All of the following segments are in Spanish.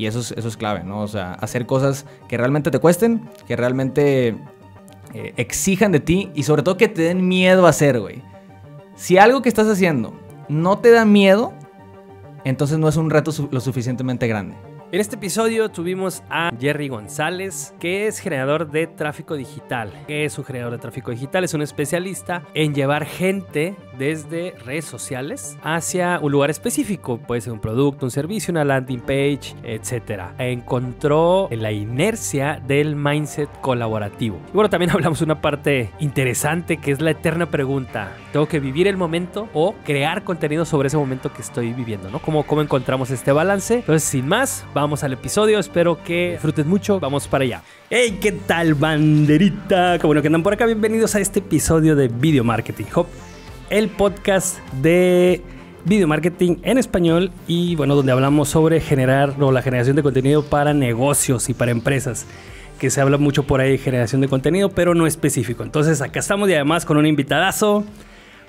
Y eso es, eso es clave, ¿no? O sea, hacer cosas que realmente te cuesten, que realmente eh, exijan de ti y sobre todo que te den miedo a hacer, güey. Si algo que estás haciendo no te da miedo, entonces no es un reto lo suficientemente grande. En este episodio tuvimos a Jerry González, que es generador de tráfico digital. ¿Qué es un generador de tráfico digital? Es un especialista en llevar gente desde redes sociales hacia un lugar específico. Puede ser un producto, un servicio, una landing page, etc. Encontró la inercia del mindset colaborativo. Y bueno, también hablamos una parte interesante que es la eterna pregunta. ¿Tengo que vivir el momento o crear contenido sobre ese momento que estoy viviendo? ¿no? ¿Cómo, cómo encontramos este balance? Entonces, sin más, vamos al episodio. Espero que disfruten mucho. Vamos para allá. ¡Hey! ¿Qué tal, banderita? Qué bueno que andan por acá. Bienvenidos a este episodio de Video Marketing Hub, el podcast de video marketing en español y bueno, donde hablamos sobre generar o la generación de contenido para negocios y para empresas que se habla mucho por ahí de generación de contenido, pero no específico. Entonces acá estamos y además con un invitadazo,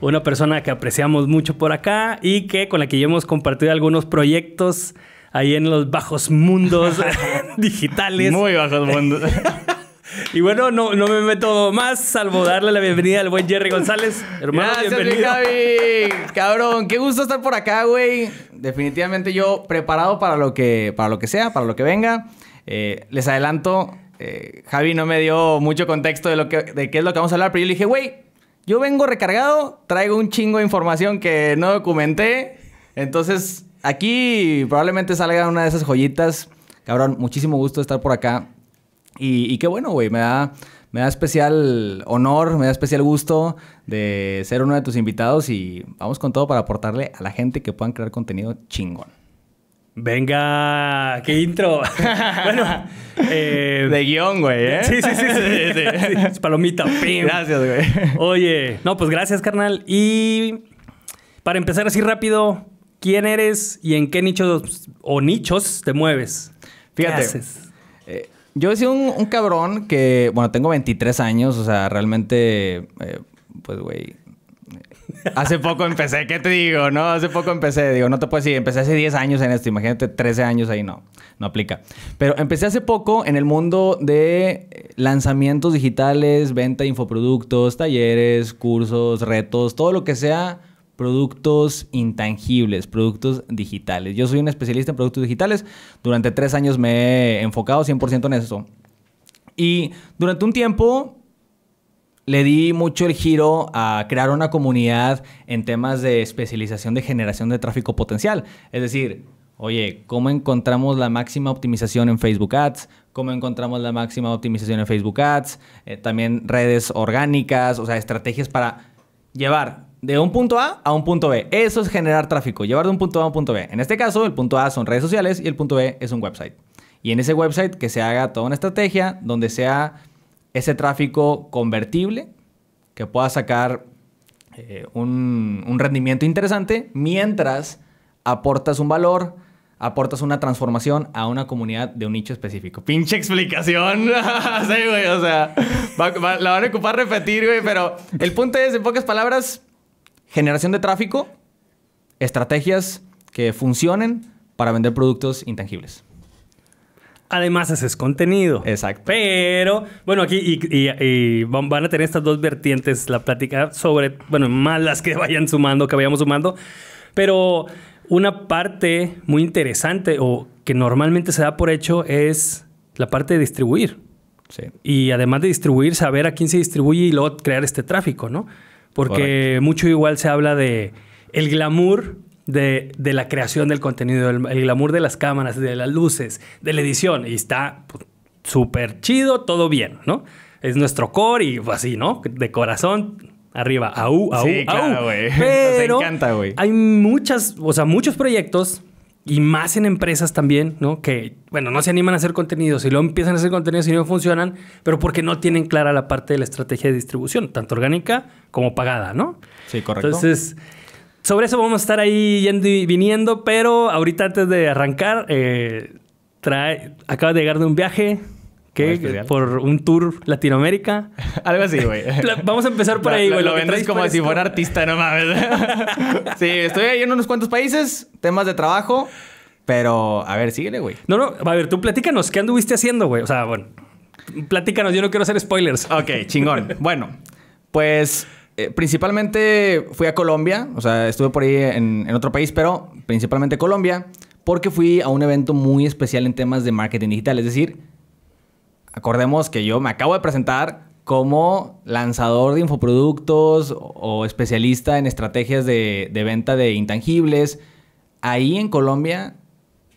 una persona que apreciamos mucho por acá y que con la que ya hemos compartido algunos proyectos ahí en los bajos mundos digitales. Muy bajos mundos. Y bueno, no, me meto más, salvo darle la bienvenida al buen Jerry González. Hermano, Javi. Cabrón, qué gusto estar por acá, güey. Definitivamente yo preparado para lo que, para lo que sea, para lo que venga. Eh, les adelanto, eh, Javi no me dio mucho contexto de, lo de qué es lo que vamos a hablar, pero yo le dije, güey, yo vengo recargado, traigo un chingo de información que no documenté. Entonces, Aquí probablemente salga una de esas joyitas. Cabrón, muchísimo gusto estar por acá. Y, qué bueno, güey. Me da, me da especial honor, me da especial gusto de ser uno de tus invitados y vamos con todo para aportarle a la gente que puedan crear contenido chingón. Venga, qué intro. bueno, eh, de guión, güey, ¿eh? Sí, sí, sí. Palomita, Gracias, güey. Oye, no, pues gracias, carnal. Y para empezar así rápido, ¿Quién eres y en qué nichos o nichos te mueves? Fíjate. Eh, yo soy un, cabrón que, bueno, tengo 23 años, o sea, realmente, eh, pues, güey, Hace poco empecé, ¿qué te digo? No, hace poco empecé, digo, no te puedo decir, empecé hace 10 años en esto, imagínate 13 años ahí, no, no aplica. Pero empecé hace poco en el mundo de lanzamientos digitales, venta de infoproductos, talleres, cursos, retos, todo lo que sea productos intangibles, productos digitales. Yo soy un especialista en productos digitales. Durante tres años me he enfocado 100% en eso. Y durante un tiempo le di mucho el giro a crear una comunidad en temas de especialización de generación de tráfico potencial. Es decir, oye, ¿cómo encontramos la máxima optimización en Facebook Ads? ¿Cómo encontramos la máxima optimización en Facebook Ads? Eh, también redes orgánicas, o sea, estrategias para llevar de un punto A a un punto B. Eso es generar tráfico, llevar de un punto A a un punto B. En este caso, el punto A son redes sociales y el punto B es un website. Y en ese website que se haga toda una estrategia donde sea ese tráfico convertible, que pueda sacar eh, un, rendimiento interesante mientras aportas un valor, aportas una transformación a una comunidad de un nicho específico. Pinche explicación. sí, güey, o sea, la van a ocupar repetir, güey, pero el punto es, en pocas palabras, generación de tráfico, estrategias que funcionen para vender productos intangibles. Además haces contenido. Exacto. Pero, bueno, aquí y, van a tener estas dos vertientes, la plática sobre, bueno, más las que vayan sumando, que vayamos sumando. Pero una parte muy interesante o que normalmente se da por hecho es la parte de distribuir. Y además de distribuir, saber a quién se distribuye y luego crear este tráfico, ¿no? Porque mucho igual se habla de el glamour de, la creación del contenido, el, glamour de las cámaras, de las luces, de la edición. Y está pues, súper chido, todo bien, ¿no? Es nuestro core y pues, así, ¿no? De corazón, arriba, aú, aú. sí, Pero encanta, güey. Hay muchas, o sea, muchos proyectos y más en empresas también, ¿no? Que, bueno, no se animan a hacer contenidos Si luego empiezan a hacer contenidos y no funcionan, pero porque no tienen clara la parte de la estrategia de distribución, tanto orgánica como pagada, ¿no? Sí, correcto. Entonces, sobre eso vamos a estar ahí yendo y viniendo, pero ahorita antes de arrancar, eh, trae, acaba de llegar de un viaje, ¿Qué? por un tour Latinoamérica. Algo así, güey. Vamos a empezar por ahí, güey. Lo, lo, como si fuera artista, no mames. sí, estoy ahí en unos cuantos países, temas de trabajo, pero a ver, síguele, güey. No, no, a ver, tú platícanos, ¿qué anduviste haciendo, güey? O sea, bueno, platícanos, yo no quiero hacer spoilers. Ok, chingón. bueno, pues eh, principalmente fui a Colombia, o sea, estuve por ahí en otro país, pero principalmente Colombia, porque fui a un evento muy especial en temas de marketing digital, es decir acordemos que yo me acabo de presentar como lanzador de infoproductos o especialista en estrategias de, venta de intangibles. Ahí en Colombia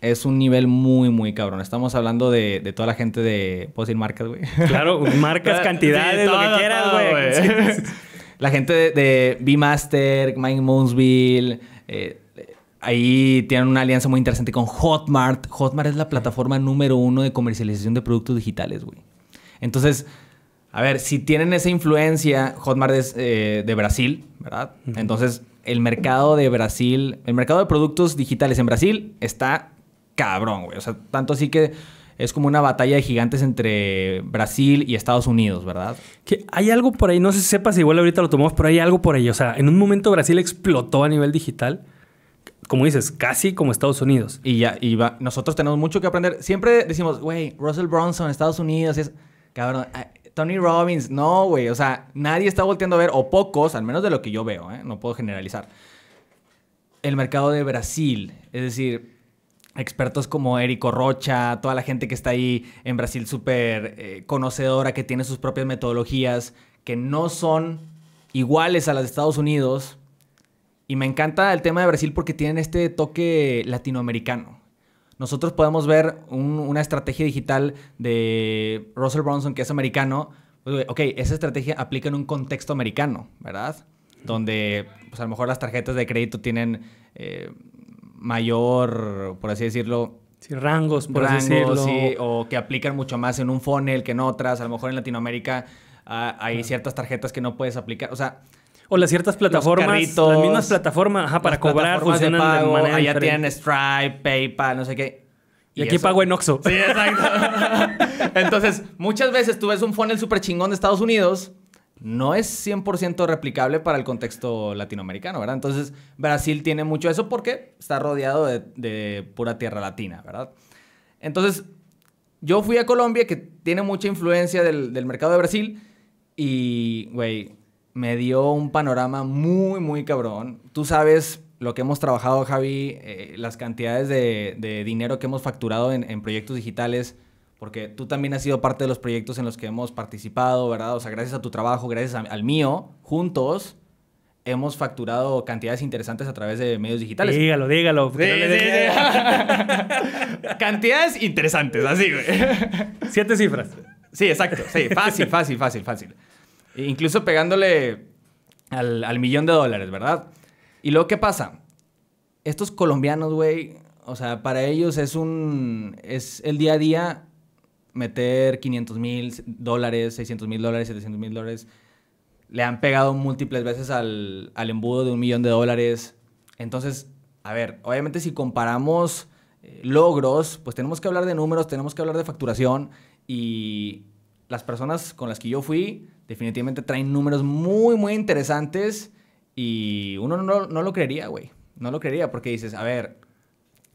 es un nivel muy, muy cabrón. Estamos hablando de, toda la gente de... ¿Puedo Market, güey? Claro, marcas, cantidades, lo que quieras, güey. La gente de, de B-Master, Mike Moonsville, eh, Ahí tienen una alianza muy interesante con Hotmart. Hotmart es la plataforma número uno de comercialización de productos digitales, güey. Entonces, a ver, si tienen esa influencia, Hotmart es eh, de Brasil, ¿verdad? Entonces, el mercado de Brasil, el mercado de productos digitales en Brasil está cabrón, güey. O sea, tanto así que es como una batalla de gigantes entre Brasil y Estados Unidos, ¿verdad? Que hay algo por ahí, no sé si sepas, igual ahorita lo tomamos, pero hay algo por ahí. O sea, en un momento Brasil explotó a nivel digital como dices, casi como Estados Unidos. Y ya, nosotros tenemos mucho que aprender. Siempre decimos, güey, Russell Bronson, Estados Unidos, es. Tony Robbins, no, güey. O sea, nadie está volteando a ver, o pocos, al menos de lo que yo veo, ¿eh? no puedo generalizar. El mercado de Brasil, es decir, expertos como Érico Rocha, toda la gente que está ahí en Brasil súper eh, conocedora, que tiene sus propias metodologías, que no son iguales a las de Estados Unidos, y me encanta el tema de Brasil porque tienen este toque latinoamericano. Nosotros podemos ver una estrategia digital de Russell Bronson, que es americano. Pues, ok, esa estrategia aplica en un contexto americano, ¿verdad? Donde pues, a lo mejor las tarjetas de crédito tienen eh, mayor, por así decirlo, rangos, por decirlo. o que aplican mucho más en un funnel que en otras. A lo mejor en Latinoamérica ah, hay ciertas tarjetas que no puedes aplicar. O sea, o las ciertas plataformas, carritos, las mismas plataformas, ajá, para cobrar funcionan de, manera Allá tienen Stripe, PayPal, no sé qué. Y, aquí pago en Oxxo. Sí, exacto. Entonces, muchas veces tú ves un funnel súper chingón de Estados Unidos, no es 100% replicable para el contexto latinoamericano, ¿verdad? Entonces, Brasil tiene mucho eso porque está rodeado de, de pura tierra latina, ¿verdad? Entonces, yo fui a Colombia, que tiene mucha influencia del, del mercado de Brasil, y, güey, me dio un panorama muy, muy cabrón. Tú sabes lo que hemos trabajado, Javi, eh, las cantidades de, dinero que hemos facturado en, proyectos digitales, porque tú también has sido parte de los proyectos en los que hemos participado, ¿verdad? O sea, gracias a tu trabajo, gracias al mío, juntos hemos facturado cantidades interesantes a través de medios digitales. Dígalo, dígalo. cantidades interesantes, así, Siete cifras. Sí, exacto. Sí, fácil, fácil, fácil, fácil. Incluso pegándole al, millón de dólares, ¿verdad? Y luego, ¿qué pasa? Estos colombianos, güey, o sea, para ellos es un. Es el día a día meter 500 mil dólares, 600 mil dólares, 700 mil dólares. Le han pegado múltiples veces al, embudo de un millón de dólares. Entonces, a ver, obviamente si comparamos eh, logros, pues tenemos que hablar de números, tenemos que hablar de facturación. Y las personas con las que yo fui definitivamente traen números muy, muy interesantes y uno no, lo creería, güey. No lo creería porque dices, a ver,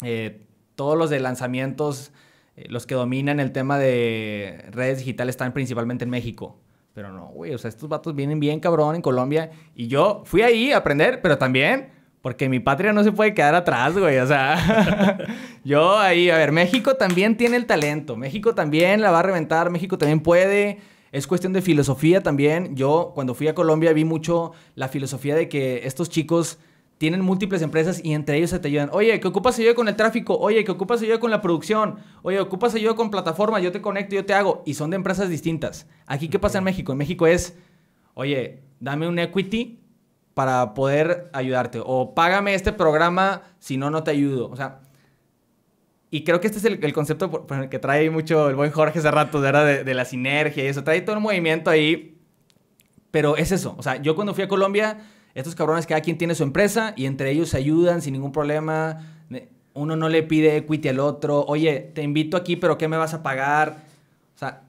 eh, todos los de lanzamientos, eh, los que dominan el tema de redes digitales están principalmente en México. Pero no, güey, o sea, estos vatos vienen bien cabrón en Colombia y yo fui ahí a aprender, pero también porque mi patria no se puede quedar atrás, güey. O sea, yo ahí, a ver, México también tiene el talento. México también la va a reventar. México también puede es cuestión de filosofía también. Yo cuando fui a Colombia vi mucho la filosofía de que estos chicos tienen múltiples empresas y entre ellos se te ayudan. Oye, que ocupas ayuda con el tráfico. Oye, que ocupas ayuda con la producción. Oye, ocupas ayuda con plataformas. Yo te conecto, yo te hago. Y son de empresas distintas. Aquí, ¿qué pasa en México? En México es, oye, dame un equity para poder ayudarte. O págame este programa, si no, no te ayudo. O sea, y creo que este es el, concepto que trae mucho el buen Jorge hace rato, De, la sinergia y eso. Trae todo el movimiento ahí. Pero es eso. O sea, yo cuando fui a Colombia, estos cabrones, cada quien tiene su empresa y entre ellos se ayudan sin ningún problema. Uno no le pide equity al otro. Oye, te invito aquí, pero ¿qué me vas a pagar? O sea,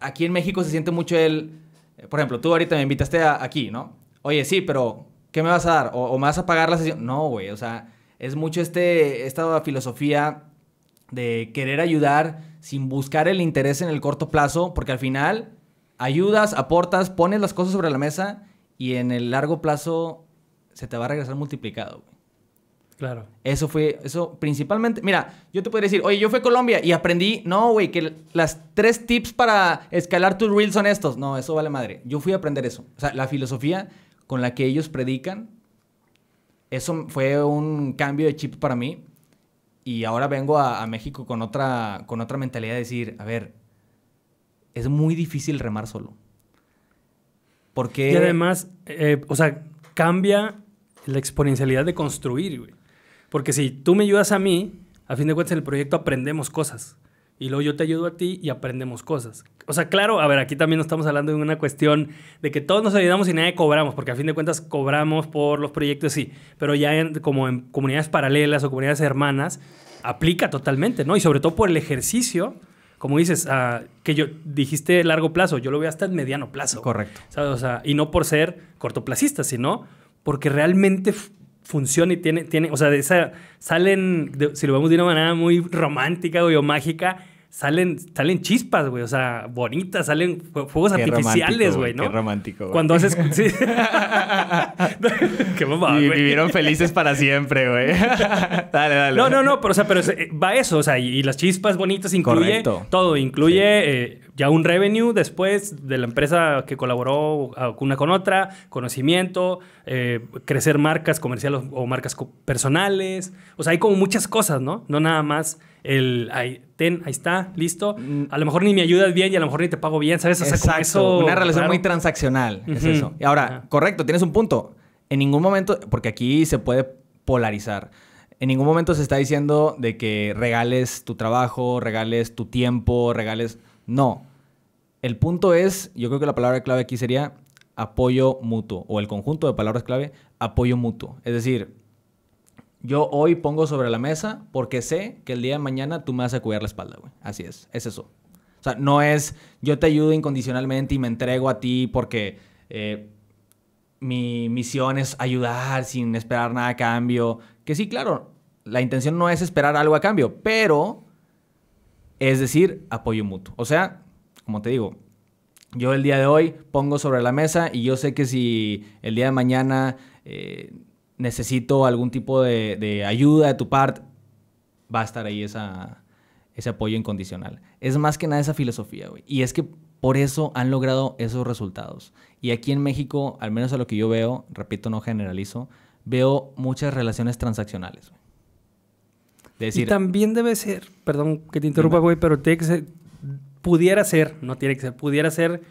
aquí en México se siente mucho el. Eh, por ejemplo, tú ahorita me invitaste aquí, ¿no? Oye, sí, pero ¿qué me vas a dar? ¿O, o me vas a pagar la sesión? No, güey. O sea, es mucho este, esta filosofía de querer ayudar sin buscar el interés en el corto plazo, porque al final ayudas, aportas, pones las cosas sobre la mesa y en el largo plazo se te va a regresar multiplicado. Claro. Eso fue, eso principalmente. Mira, yo te podría decir, oye, yo fui a Colombia y aprendí, no, güey, que las tres tips para escalar tus reels son estos. No, eso vale madre. Yo fui a aprender eso. O sea, la filosofía con la que ellos predican, eso fue un cambio de chip para mí y ahora vengo a, México con otra, con otra mentalidad de decir, a ver, es muy difícil remar solo. Porque... Y además, eh, o sea, cambia la exponencialidad de construir, güey. Porque si tú me ayudas a mí, a fin de cuentas en el proyecto aprendemos cosas y luego yo te ayudo a ti y aprendemos cosas. O sea, claro, a ver, aquí también estamos hablando de una cuestión de que todos nos ayudamos y nadie cobramos, porque a fin de cuentas cobramos por los proyectos, sí, pero ya como en comunidades paralelas o comunidades hermanas, aplica totalmente, ¿no? Y sobre todo por el ejercicio, como dices, ah, que yo dijiste largo plazo, yo lo veo hasta en mediano plazo. Correcto. O sea, y no por ser cortoplacista, sino porque realmente funciona y tiene, tiene o sea, de esa, salen, si lo vemos de una manera muy romántica, güey, o mágica, salen, salen chispas, güey, o sea, bonitas, salen fuegos artificiales, güey, ¿no? Qué romántico, güey. Cuando haces... qué y vivieron felices para siempre, güey. dale, dale. No, no, no, pero, o sea, pero va eso, o sea, y, las chispas bonitas incluye todo, incluye... Eh, ya un revenue después de la empresa que colaboró una con otra, conocimiento, eh, crecer marcas comerciales o marcas personales. O sea, hay como muchas cosas, ¿no? No nada más el, ahí, ten, ahí está, listo. Mm. A lo mejor ni me ayudas bien y a lo mejor ni te pago bien, ¿sabes? O sea, una relación muy transaccional, es eso. Y ahora, correcto, tienes un punto. En ningún momento, porque aquí se puede polarizar en ningún momento se está diciendo de que regales tu trabajo, regales tu tiempo, regales... No, el punto es, yo creo que la palabra clave aquí sería apoyo mutuo, o el conjunto de palabras clave, apoyo mutuo. Es decir, yo hoy pongo sobre la mesa porque sé que el día de mañana tú me vas a cuidar la espalda, güey. Así es, es eso. O sea, no es yo te ayudo incondicionalmente y me entrego a ti porque eh, mi misión es ayudar sin esperar nada a cambio. Que sí, claro, la intención no es esperar algo a cambio, pero es decir, apoyo mutuo. O sea, como te digo, yo el día de hoy pongo sobre la mesa y yo sé que si el día de mañana eh, necesito algún tipo de, ayuda de tu parte, va a estar ahí esa, ese apoyo incondicional. Es más que nada esa filosofía, güey. Y es que por eso han logrado esos resultados. Y aquí en México, al menos a lo que yo veo, repito, no generalizo, veo muchas relaciones transaccionales. Decir, y también debe ser, perdón que te interrumpa, güey, pero tiene que ser, pudiera ser, no tiene que ser, pudiera ser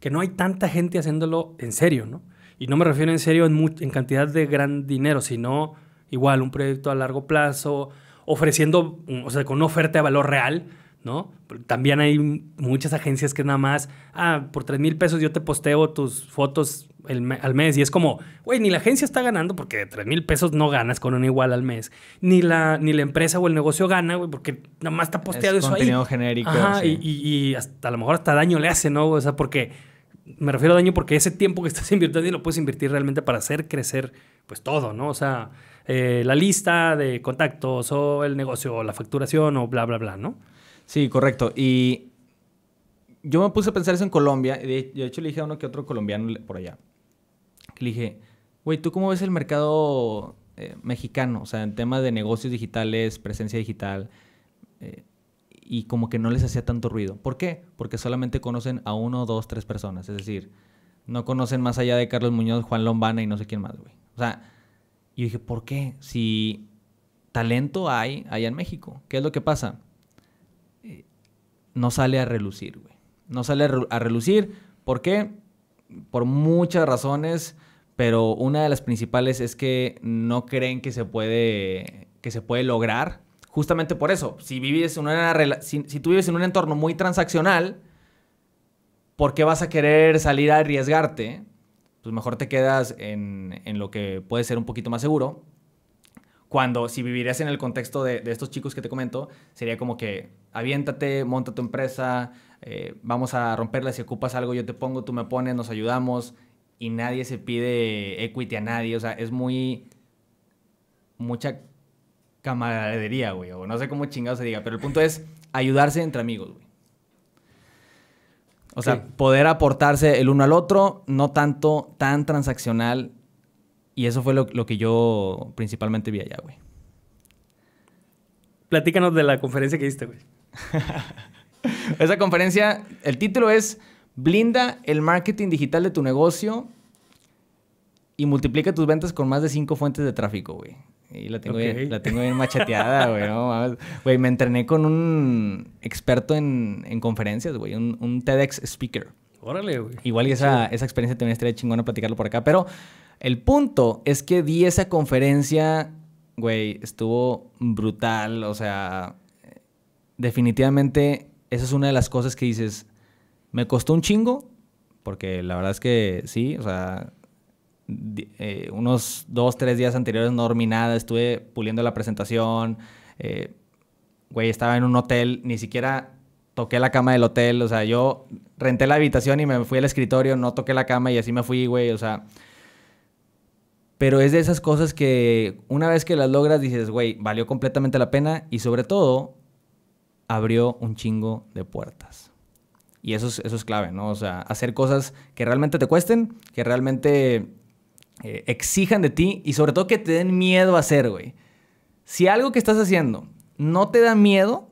que no hay tanta gente haciéndolo en serio, ¿no? Y no me refiero en serio en, cantidad de gran dinero, sino igual un proyecto a largo plazo, ofreciendo, o sea, con una oferta de valor real ¿no? También hay muchas agencias que nada más, ah, por 3 mil pesos yo te posteo tus fotos al mes y es como, güey, ni la agencia está ganando porque 3 mil pesos no ganas con un igual al mes, ni la, ni la empresa o el negocio gana, güey, porque nada más está posteado eso ahí. genérico. y, y, hasta, a lo mejor hasta daño le hace, ¿no? O sea, porque, me refiero a daño porque ese tiempo que estás invirtiendo lo puedes invertir realmente para hacer crecer, pues todo, ¿no? O sea, eh, la lista de contactos o el negocio o la facturación o bla, bla, bla, ¿no? Sí, correcto. Y yo me puse a pensar eso en Colombia. De, hecho, le dije a uno que otro colombiano por allá. le dije, güey, ¿tú cómo ves el mercado eh, mexicano? O sea, en temas de negocios digitales, presencia digital. Eh, y como que no les hacía tanto ruido. ¿Por qué? Porque solamente conocen a uno, dos, tres personas. Es decir, no conocen más allá de Carlos Muñoz, Juan Lombana y no sé quién más, güey. O sea, yo dije, ¿por qué? Si talento hay allá en México. ¿Qué es lo que pasa? no sale a relucir, güey. No sale a relucir. ¿Por qué? Por muchas razones, pero una de las principales es que no creen que se puede, que se puede lograr. Justamente por eso, si, vives en tú vives en un entorno muy transaccional, ¿por qué vas a querer salir a arriesgarte? Pues mejor te quedas en, en lo que puede ser un poquito más seguro, cuando si vivirías en el contexto de, estos chicos que te comento, sería como que aviéntate, monta tu empresa, eh, vamos a romperla, si ocupas algo yo te pongo, tú me pones, nos ayudamos y nadie se pide equity a nadie, o sea, es muy mucha camaradería, güey, o no sé cómo chingado se diga, pero el punto es ayudarse entre amigos, güey. O sea, poder aportarse el uno al otro, no tanto tan transaccional y eso fue lo, que yo principalmente vi allá, güey. Platícanos de la conferencia que diste, güey. Esa conferencia, el título es Blinda el marketing digital de tu negocio y multiplica tus ventas con más de cinco fuentes de tráfico, güey. Y la tengo, bien, macheteada, güey. No, güey, me entrené con un experto en, conferencias, güey. Un, TEDx speaker. Órale, güey. Igual y esa, esa experiencia también estaría chingona platicarlo por acá. Pero el punto es que di esa conferencia, güey, estuvo brutal, o sea, definitivamente esa es una de las cosas que dices, me costó un chingo, porque la verdad es que sí, o sea, eh, unos dos, tres días anteriores no dormí nada, estuve puliendo la presentación, eh, güey, estaba en un hotel, ni siquiera toqué la cama del hotel, o sea, yo renté la habitación y me fui al escritorio, no toqué la cama y así me fui, güey, o sea, pero es de esas cosas que una vez que las logras dices, güey, valió completamente la pena y sobre todo abrió un chingo de puertas. Y eso es, eso es clave, ¿no? O sea, hacer cosas que realmente te cuesten, que realmente eh, exijan de ti y sobre todo que te den miedo a hacer, güey. Si algo que estás haciendo no te da miedo,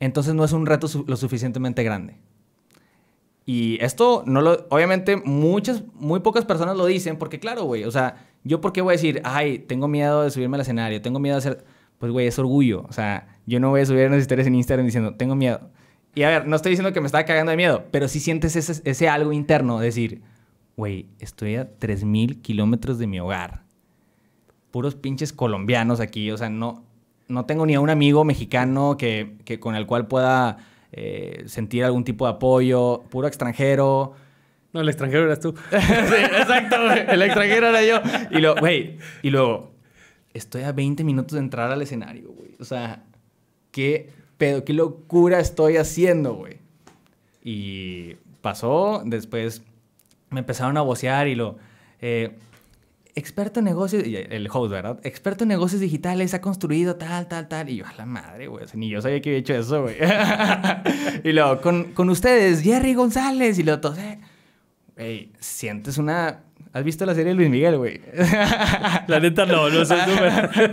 entonces no es un reto lo suficientemente grande. Y esto no lo obviamente muchas muy pocas personas lo dicen porque claro, güey, o sea, yo, ¿por qué voy a decir, ay, tengo miedo de subirme al escenario, tengo miedo de hacer. Pues, güey, es orgullo. O sea, yo no voy a subir unas historias en Instagram diciendo, tengo miedo. Y a ver, no estoy diciendo que me estaba cagando de miedo, pero si sientes ese, algo interno, decir, güey, estoy a 3.000 kilómetros de mi hogar. Puros pinches colombianos aquí, o sea, no, no tengo ni a un amigo mexicano que, con el cual pueda eh, sentir algún tipo de apoyo, puro extranjero. No, el extranjero eras tú. sí, exacto, güey. El extranjero era yo. Y luego, güey, y luego, estoy a 20 minutos de entrar al escenario, güey. O sea, qué pedo, qué locura estoy haciendo, güey. Y pasó, después me empezaron a vocear y lo... Eh, experto en negocios, el host, ¿verdad? Experto en negocios digitales, ha construido tal, tal, tal. Y yo, a la madre, güey, ni yo sabía que había hecho eso, güey. y luego, con, ustedes, Jerry González. Y lo todo... Ey, sientes una. ¿Has visto la serie de Luis Miguel, güey? La neta no, no sé tú,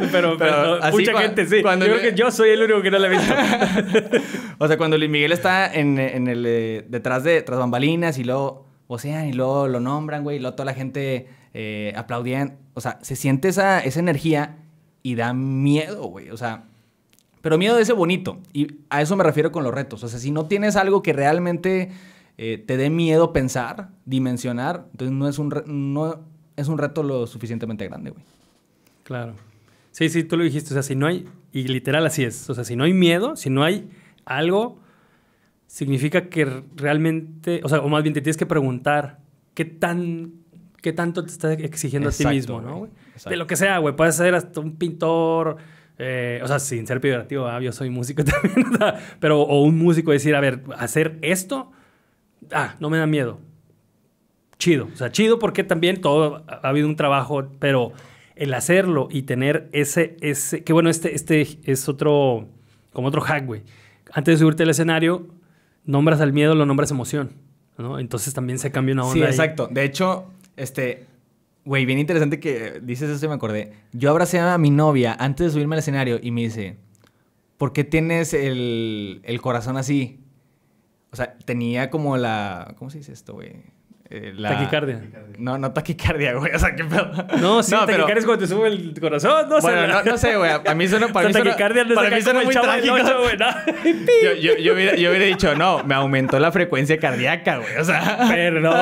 pero, pero, mucha gente sí. yo creo que yo soy el único que no la he visto. o sea, cuando Luis Miguel está en, el eh, detrás de tras bambalinas y luego O sea, y luego lo nombran, güey, y luego toda la gente eh, aplaudían. O sea, se siente esa, esa energía y da miedo, güey. O sea, pero miedo de ese bonito. Y a eso me refiero con los retos. O sea, si no tienes algo que realmente eh, te dé miedo pensar, dimensionar, entonces no es un, es un reto lo suficientemente grande, güey. Claro. Sí, sí, tú lo dijiste, o sea, si no hay, y literal así es, o sea, si no hay miedo, si no hay algo, significa que realmente, o sea, o más bien te tienes que preguntar qué tan qué tanto te estás exigiendo a ti mismo, ¿no? Güey? De lo que sea, güey, puedes ser hasta un pintor, eh, o sea, sin ser peyorativo, ¿eh? yo soy músico también, pero o un músico decir, a ver, hacer esto ah, no me da miedo. Chido, o sea, chido porque también todo ha habido un trabajo, pero el hacerlo y tener ese, ese, que bueno, este, este es otro, como otro hack, güey. Antes de subirte al escenario, nombras al miedo, lo nombras emoción, Entonces también se cambia una onda. Sí, exacto. De hecho, este, güey, bien interesante que dices eso y me acordé. Yo abracé a mi novia antes de subirme al escenario y me dice, ¿por qué tienes el, el corazón así? O sea, tenía como la. ¿Cómo se dice esto, güey? Eh, taquicardia. No, no taquicardia, güey. O sea, qué pedo. No, sí, taquicardia es cuando te sube el corazón. No bueno, sé. Bueno, no, no, sé, güey. A mí suena para o sea, Taquicardia suena, para mí suena muy trágico. güey. No. yo, yo, yo, hubiera, dicho, no, me aumentó la frecuencia cardíaca, güey. O sea. Perdón.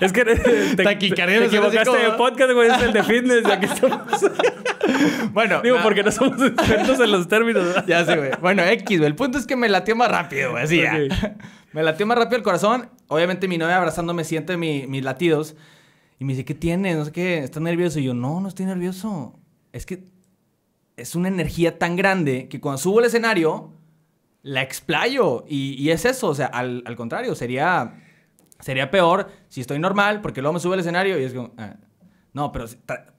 es que. Te, taquicardia te, te equivocaste de podcast, güey. Es el de fitness. Ya que estamos. bueno. Digo, ah. porque no somos expertos en los términos. ya sé, güey. Bueno, X, güey. El punto es que me latió más rápido, güey. Así Me latió más rápido el corazón obviamente mi novia abrazándome siente mis latidos y me dice, ¿qué tienes? No sé qué, ¿estás nervioso? Y yo, no, no estoy nervioso. Es que es una energía tan grande que cuando subo al escenario, la explayo. Y, es eso, o sea, al, contrario, sería, sería peor si estoy normal, porque luego me subo al escenario y es como, ah, no, pero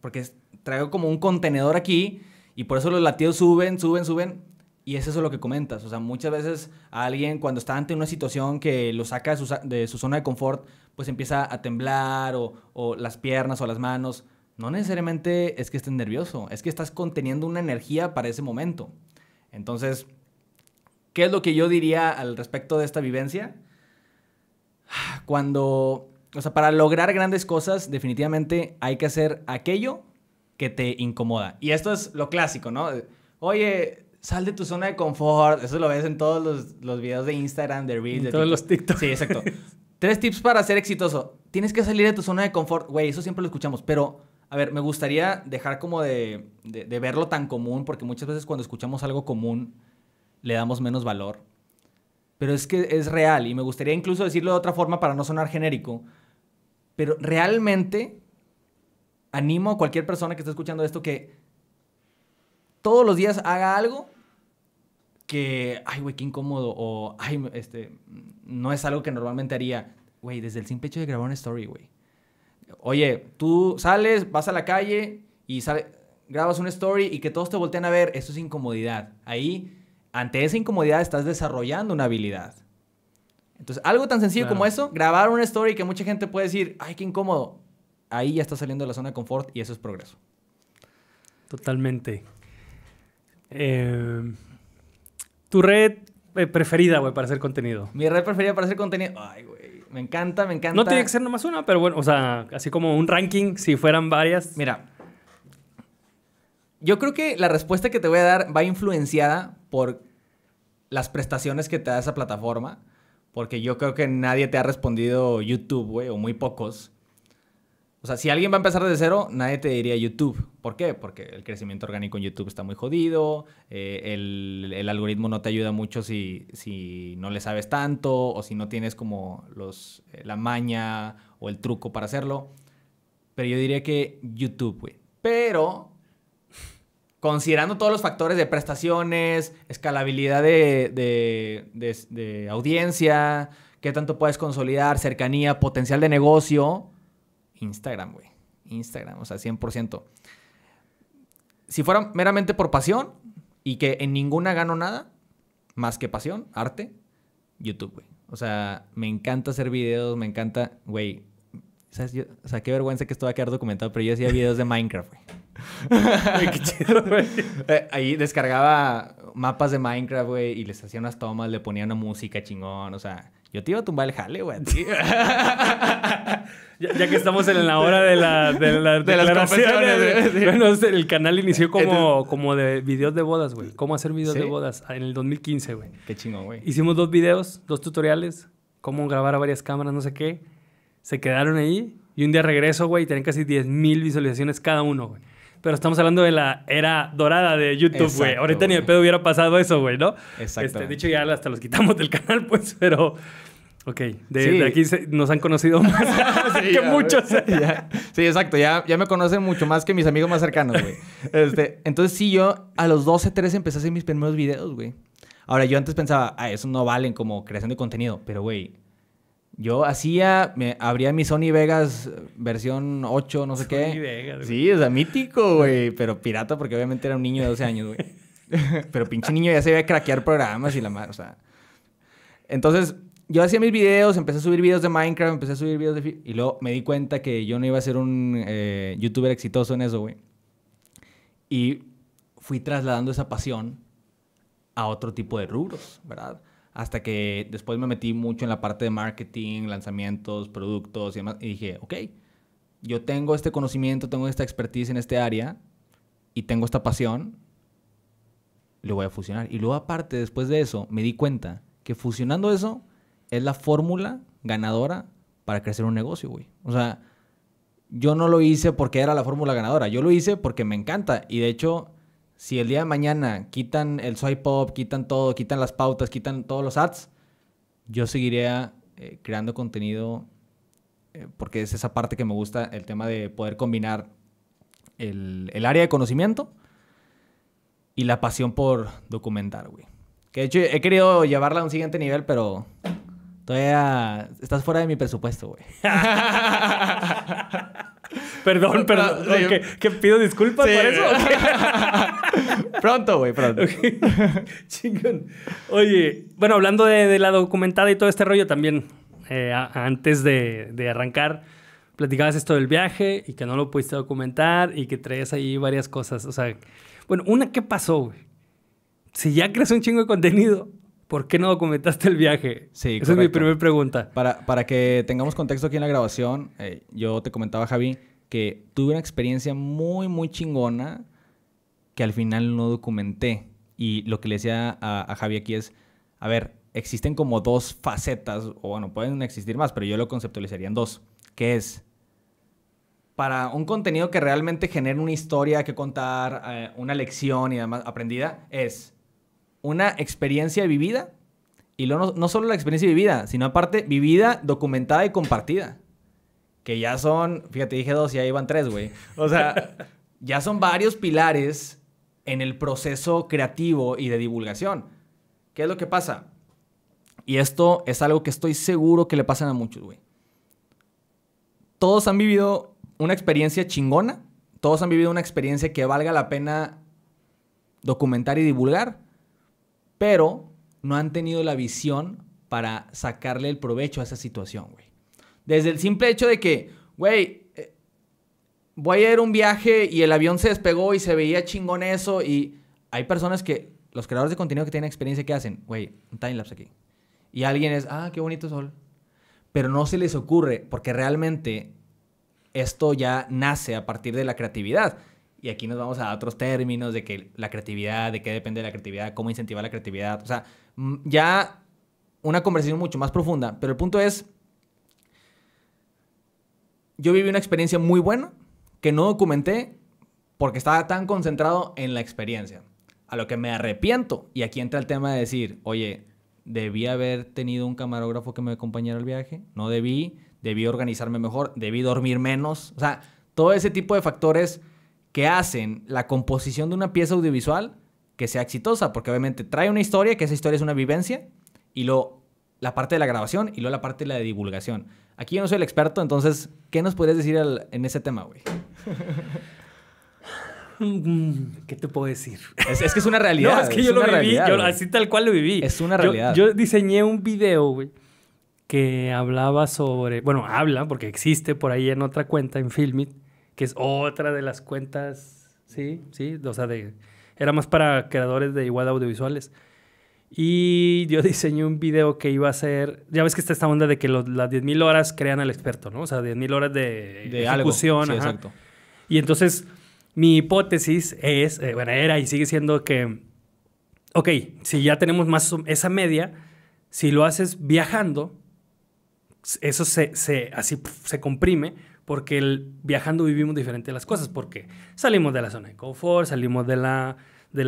porque traigo como un contenedor aquí y por eso los latidos suben, suben, suben. Y es eso lo que comentas. O sea, muchas veces a alguien cuando está ante una situación que lo saca de su, zona de confort, pues empieza a temblar o, las piernas o las manos. No necesariamente es que estés nervioso, es que estás conteniendo una energía para ese momento. Entonces, ¿qué es lo que yo diría al respecto de esta vivencia? Cuando, o sea, para lograr grandes cosas, definitivamente hay que hacer aquello que te incomoda. Y esto es lo clásico, ¿no? Oye, sal de tu zona de confort. Eso lo ves en todos los, los videos de Instagram, de Reels. de todos los TikToks. Sí, exacto. Tres tips para ser exitoso. Tienes que salir de tu zona de confort. Güey, eso siempre lo escuchamos, pero... A ver, me gustaría dejar como de verlo tan común, porque muchas veces cuando escuchamos algo común le damos menos valor. Pero es que es real y me gustaría incluso decirlo de otra forma para no sonar genérico. Pero realmente animo a cualquier persona que esté escuchando esto que todos los días haga algo que, ay, güey, qué incómodo, o, ay, este, no es algo que normalmente haría. Güey, desde el simple hecho de grabar una story, güey. Oye, tú sales, vas a la calle y grabas una story y que todos te voltean a ver, eso es incomodidad. Ahí, ante esa incomodidad, estás desarrollando una habilidad. Entonces, algo tan sencillo como eso, grabar una story que mucha gente puede decir, ay, qué incómodo. Ahí ya estás saliendo de la zona de confort y eso es progreso. Totalmente. Eh, tu red eh, preferida, güey, para hacer contenido. Mi red preferida para hacer contenido. Ay, güey. Me encanta, me encanta. No tiene que ser nomás una, pero bueno, o sea, así como un ranking, si fueran varias. Mira. Yo creo que la respuesta que te voy a dar va influenciada por las prestaciones que te da esa plataforma. Porque yo creo que nadie te ha respondido YouTube, güey, o muy pocos. O sea, si alguien va a empezar desde cero, nadie te diría YouTube. ¿Por qué? Porque el crecimiento orgánico en YouTube está muy jodido, eh, el, algoritmo no te ayuda mucho si, no le sabes tanto o si no tienes como los, eh, la maña o el truco para hacerlo. Pero yo diría que YouTube, güey. Pero considerando todos los factores de prestaciones, escalabilidad de, de, de audiencia, qué tanto puedes consolidar, cercanía, potencial de negocio Instagram, güey. Instagram, o sea, 100%. Si fuera meramente por pasión y que en ninguna gano nada, más que pasión, arte, YouTube, güey. O sea, me encanta hacer videos, me encanta, güey. ¿Sabes? o sea, qué vergüenza que esto va a quedar documentado, pero yo hacía videos de Minecraft, güey. qué chido, eh, ahí descargaba mapas de Minecraft, güey, y les hacían unas tomas, le ponía una música chingón, o sea, yo te iba a tumbar el jale, güey. ya, que estamos en la hora de, la, las bueno, el canal inició como, como de videos de bodas, güey. Cómo hacer videos de bodas ah, en el 2015, güey. Qué chingón, güey. Hicimos dos videos, dos tutoriales, cómo grabar a varias cámaras, no sé qué. Se quedaron ahí. Y un día regreso, güey, y tenían casi 10.000 visualizaciones cada uno, güey pero estamos hablando de la era dorada de YouTube, güey. Ahorita ni el pedo hubiera pasado eso, güey, ¿no? Exacto. Este, de hecho, ya hasta los quitamos del canal, pues, pero... Ok, de, aquí nos han conocido más que muchos. Sí, exacto, ya, ya me conocen mucho más que mis amigos más cercanos, güey. Este, entonces sí, yo a los 12, 13 empecé a hacer mis primeros videos, güey. Ahora, yo antes pensaba, ah, eso no valen como creación de contenido, pero, güey, yo hacía, me abría mi Sony Vegas eh, versión 8, no sé Sony qué. Vegas, sí, o sea, mítico, güey, pero pirata porque obviamente era un niño de 12 años, güey. pero pinche niño ya se iba a craquear programas y la madre, o sea. Entonces, yo hacía mis videos, empecé a subir videos de Minecraft, empecé a subir videos de... Y luego me di cuenta que yo no iba a ser un eh, youtuber exitoso en eso, güey. Y fui trasladando esa pasión a otro tipo de rubros, ¿verdad? hasta que después me metí mucho en la parte de marketing, lanzamientos, productos y demás, y dije, ok, yo tengo este conocimiento, tengo esta expertise en este área y tengo esta pasión, lo voy a fusionar. Y luego aparte, después de eso, me di cuenta que fusionando eso es la fórmula ganadora para crecer un negocio, güey. O sea, yo no lo hice porque era la fórmula ganadora, yo lo hice porque me encanta. Y de hecho, si el día de mañana quitan el swipe pop quitan todo, quitan las pautas, quitan todos los ads, yo seguiría eh, creando contenido eh, porque es esa parte que me gusta, el tema de poder combinar el, el área de conocimiento y la pasión por documentar, güey. Que de hecho he querido llevarla a un siguiente nivel, pero todavía estás fuera de mi presupuesto, güey. Perdón, ah, perdón. ¿Que, pido disculpas por eso? pronto, güey, pronto. Oye, bueno, hablando de, la documentada y todo este rollo también, eh, antes de, arrancar, platicabas esto del viaje y que no lo pudiste documentar y que traías ahí varias cosas. O sea, bueno, una, ¿qué pasó, güey? Si ya crees un chingo de contenido, ¿Por qué no documentaste el viaje? Sí, Esa es mi primera pregunta. Para, para que tengamos contexto aquí en la grabación, eh, yo te comentaba, Javi, que tuve una experiencia muy, muy chingona que al final no documenté. Y lo que le decía a, a Javi aquí es, a ver, existen como dos facetas, o bueno, pueden existir más, pero yo lo conceptualizaría en dos, que es para un contenido que realmente genere una historia que contar, eh, una lección y demás aprendida, es una experiencia vivida, y no, no solo la experiencia vivida, sino aparte vivida, documentada y compartida que ya son, fíjate, dije dos y ahí van tres, güey. O sea, ya son varios pilares en el proceso creativo y de divulgación. ¿Qué es lo que pasa? Y esto es algo que estoy seguro que le pasan a muchos, güey. Todos han vivido una experiencia chingona, todos han vivido una experiencia que valga la pena documentar y divulgar, pero no han tenido la visión para sacarle el provecho a esa situación, güey. Desde el simple hecho de que, güey, eh, voy a ir a un viaje y el avión se despegó y se veía chingón eso. Y hay personas que, los creadores de contenido que tienen experiencia, que hacen? Güey, un lapse aquí. Y alguien es, ah, qué bonito sol. Pero no se les ocurre, porque realmente esto ya nace a partir de la creatividad. Y aquí nos vamos a otros términos de que la creatividad, de qué depende la creatividad, cómo incentivar la creatividad. O sea, mm, ya una conversación mucho más profunda. Pero el punto es, yo viví una experiencia muy buena que no documenté porque estaba tan concentrado en la experiencia. A lo que me arrepiento, y aquí entra el tema de decir, oye, debí haber tenido un camarógrafo que me acompañara al viaje, no debí, debí organizarme mejor, debí dormir menos, o sea, todo ese tipo de factores que hacen la composición de una pieza audiovisual que sea exitosa, porque obviamente trae una historia, que esa historia es una vivencia, y lo la parte de la grabación y luego la parte de la divulgación. Aquí yo no soy el experto, entonces, ¿qué nos podrías decir en ese tema, güey? Mm, ¿Qué te puedo decir? Es, que es una realidad. No, es que yo lo viví, yo, así tal cual lo viví. Es una realidad. Yo, yo diseñé un video, güey, que hablaba sobre, bueno, habla, porque existe por ahí en otra cuenta, en Filmit, que es otra de las cuentas, sí, sí, o sea, de, era más para creadores de igual audiovisuales y yo diseñé un video que iba a ser. Ya ves que está esta onda de que las 10.000 horas crean al experto, ¿no? O sea, 10.000 horas de, discusión ejecución. exacto. Y entonces, mi hipótesis es, eh, bueno, era y sigue siendo que, ok, si ya tenemos más esa media, si lo haces viajando, eso se, así se comprime, porque viajando vivimos diferente las cosas, porque salimos de la zona de confort, salimos de la, de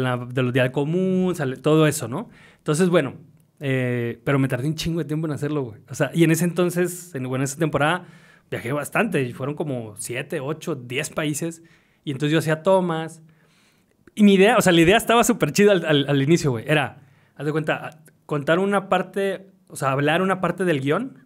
de común, todo eso, ¿no? Entonces, bueno, eh, pero me tardé un chingo de tiempo en hacerlo, güey. O sea, y en ese entonces, en, bueno, en esa temporada viajé bastante. Fueron como siete, ocho, diez países. Y entonces yo hacía tomas. Y mi idea, o sea, la idea estaba súper chida al, inicio, güey. Era, haz de cuenta, contar una parte, o sea, hablar una parte del guión.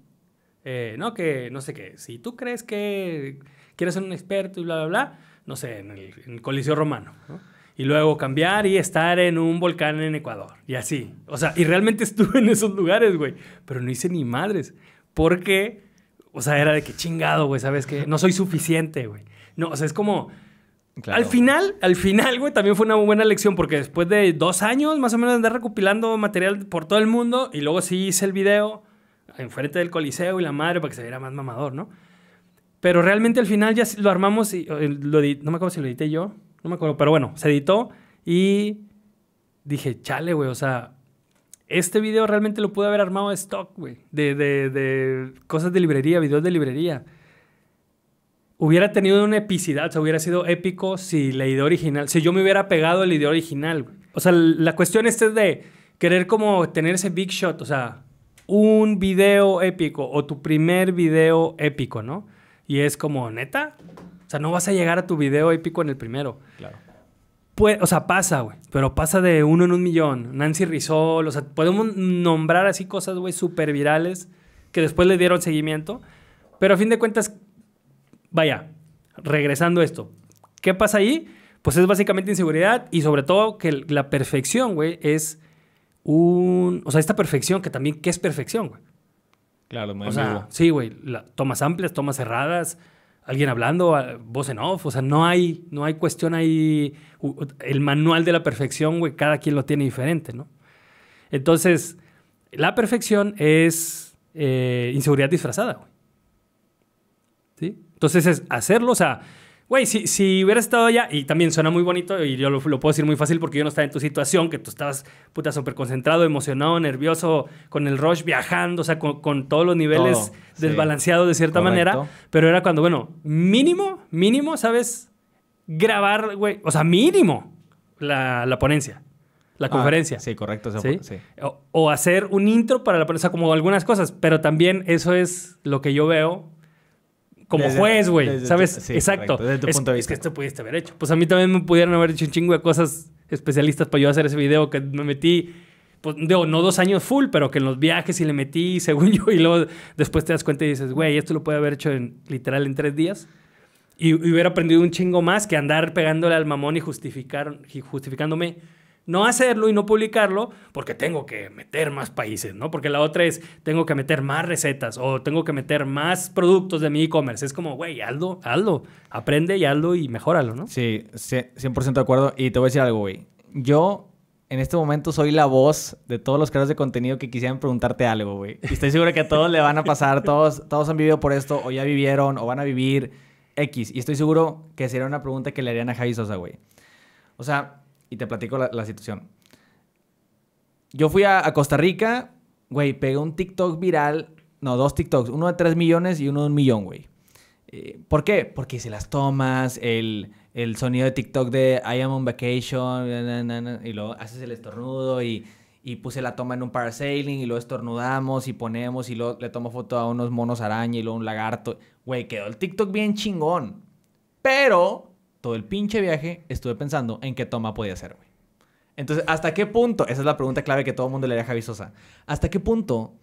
Eh, no, que no sé qué. Si tú crees que quieres ser un experto y bla, bla, bla, no sé, en el, en el Coliseo Romano, ¿no? y luego cambiar y estar en un volcán en Ecuador y así. O sea, y realmente estuve en esos lugares, güey, pero no hice ni madres. Porque, o sea, era de que chingado, güey, ¿sabes qué? No soy suficiente, güey. No, o sea, es como... Al final, al final, güey, también fue una buena lección porque después de dos años más o menos de andar recopilando material por todo el mundo y luego sí hice el video enfrente del coliseo y la madre para que se viera más mamador, ¿no? Pero realmente al final ya lo armamos y eh, no me acuerdo si lo edité yo no me acuerdo, pero bueno, se editó y dije, chale, güey, o sea, este video realmente lo pude haber armado de stock, güey, de, cosas de librería, videos de librería. Hubiera tenido una epicidad, o sea, hubiera sido épico si la idea original, si yo me hubiera pegado la idea original, O sea, la cuestión esta es de querer como tener ese big shot, o sea, un video épico o tu primer video épico, ¿no? Y es como, neta, o sea, no vas a llegar a tu video épico en el primero. Claro. o sea, pasa, güey. Pero pasa de uno en un millón. Nancy Rizol, o sea, podemos nombrar así cosas, güey, súper virales que después le dieron seguimiento. Pero a fin de cuentas, vaya, regresando a esto. ¿Qué pasa ahí? Pues es básicamente inseguridad y sobre todo que la perfección, güey, es un... O sea, esta perfección, que también, ¿qué es perfección, güey? Claro, me o sea, Sí, güey. Tomas amplias, tomas cerradas, alguien hablando, ah, voz en off, o sea, no hay, no hay cuestión ahí, el manual de la perfección, güey, cada quien lo tiene diferente, ¿no? Entonces, la perfección es eh, inseguridad disfrazada, güey. ¿Sí? Entonces es hacerlo, o sea, Güey, si, si hubiera estado allá, y también suena muy bonito, y yo lo, puedo decir muy fácil porque yo no estaba en tu situación, que tú estabas, puta, súper concentrado, emocionado, nervioso, con el rush, viajando, o sea, con, todos los niveles desbalanceados de cierta manera. Pero era cuando, bueno, mínimo, mínimo, ¿sabes? Grabar, güey, o sea, mínimo la, ponencia la ah, conferencia. sí, correcto. O, hacer un intro para la ponencia, como algunas cosas, pero también eso es lo que yo veo como juez, güey. ¿Sabes? Exacto. desde tu es, punto de vista. que esto pudiste haber hecho. Pues a mí también me pudieron haber hecho un chingo de cosas especialistas para yo hacer ese video que me metí. Pues, digo, no dos años full, pero que en los viajes y le metí, según yo, y luego después te das cuenta y dices, güey, esto lo puede haber hecho en, literal en tres días. Y, hubiera aprendido un chingo más que andar pegándole al mamón y, justificar, y justificándome no hacerlo y no publicarlo porque tengo que meter más países, ¿no? Porque la otra es, tengo que meter más recetas o tengo que meter más productos de mi e-commerce. Es como, güey, hazlo, hazlo, aprende y hazlo y mejóralo, ¿no? Sí, 100% de acuerdo. Y te voy a decir algo, güey. Yo en este momento soy la voz de todos los creadores de contenido que quisieran preguntarte algo, güey. Y estoy seguro que a todos le van a pasar, todos, todos han vivido por esto, o ya vivieron, o van a vivir X. Y estoy seguro que sería una pregunta que le harían a Javi Sosa, güey. O sea, y te platico la, situación. Yo fui a, Costa Rica, güey, pegué un TikTok viral, no, dos TikToks, uno de 3 millones y uno de un millón, güey. Eh, ¿Por qué? Porque se las tomas, el, el, sonido de TikTok de I am on vacation, y luego haces el estornudo y, puse la toma en un parasailing y lo estornudamos y ponemos y le tomo foto a unos monos araña y luego un lagarto. Güey, quedó el TikTok bien chingón. Pero todo el pinche viaje estuve pensando en qué toma podía hacer, güey. Entonces, ¿hasta qué punto? Esa es la pregunta clave que todo el mundo le deja a ¿Hasta qué punto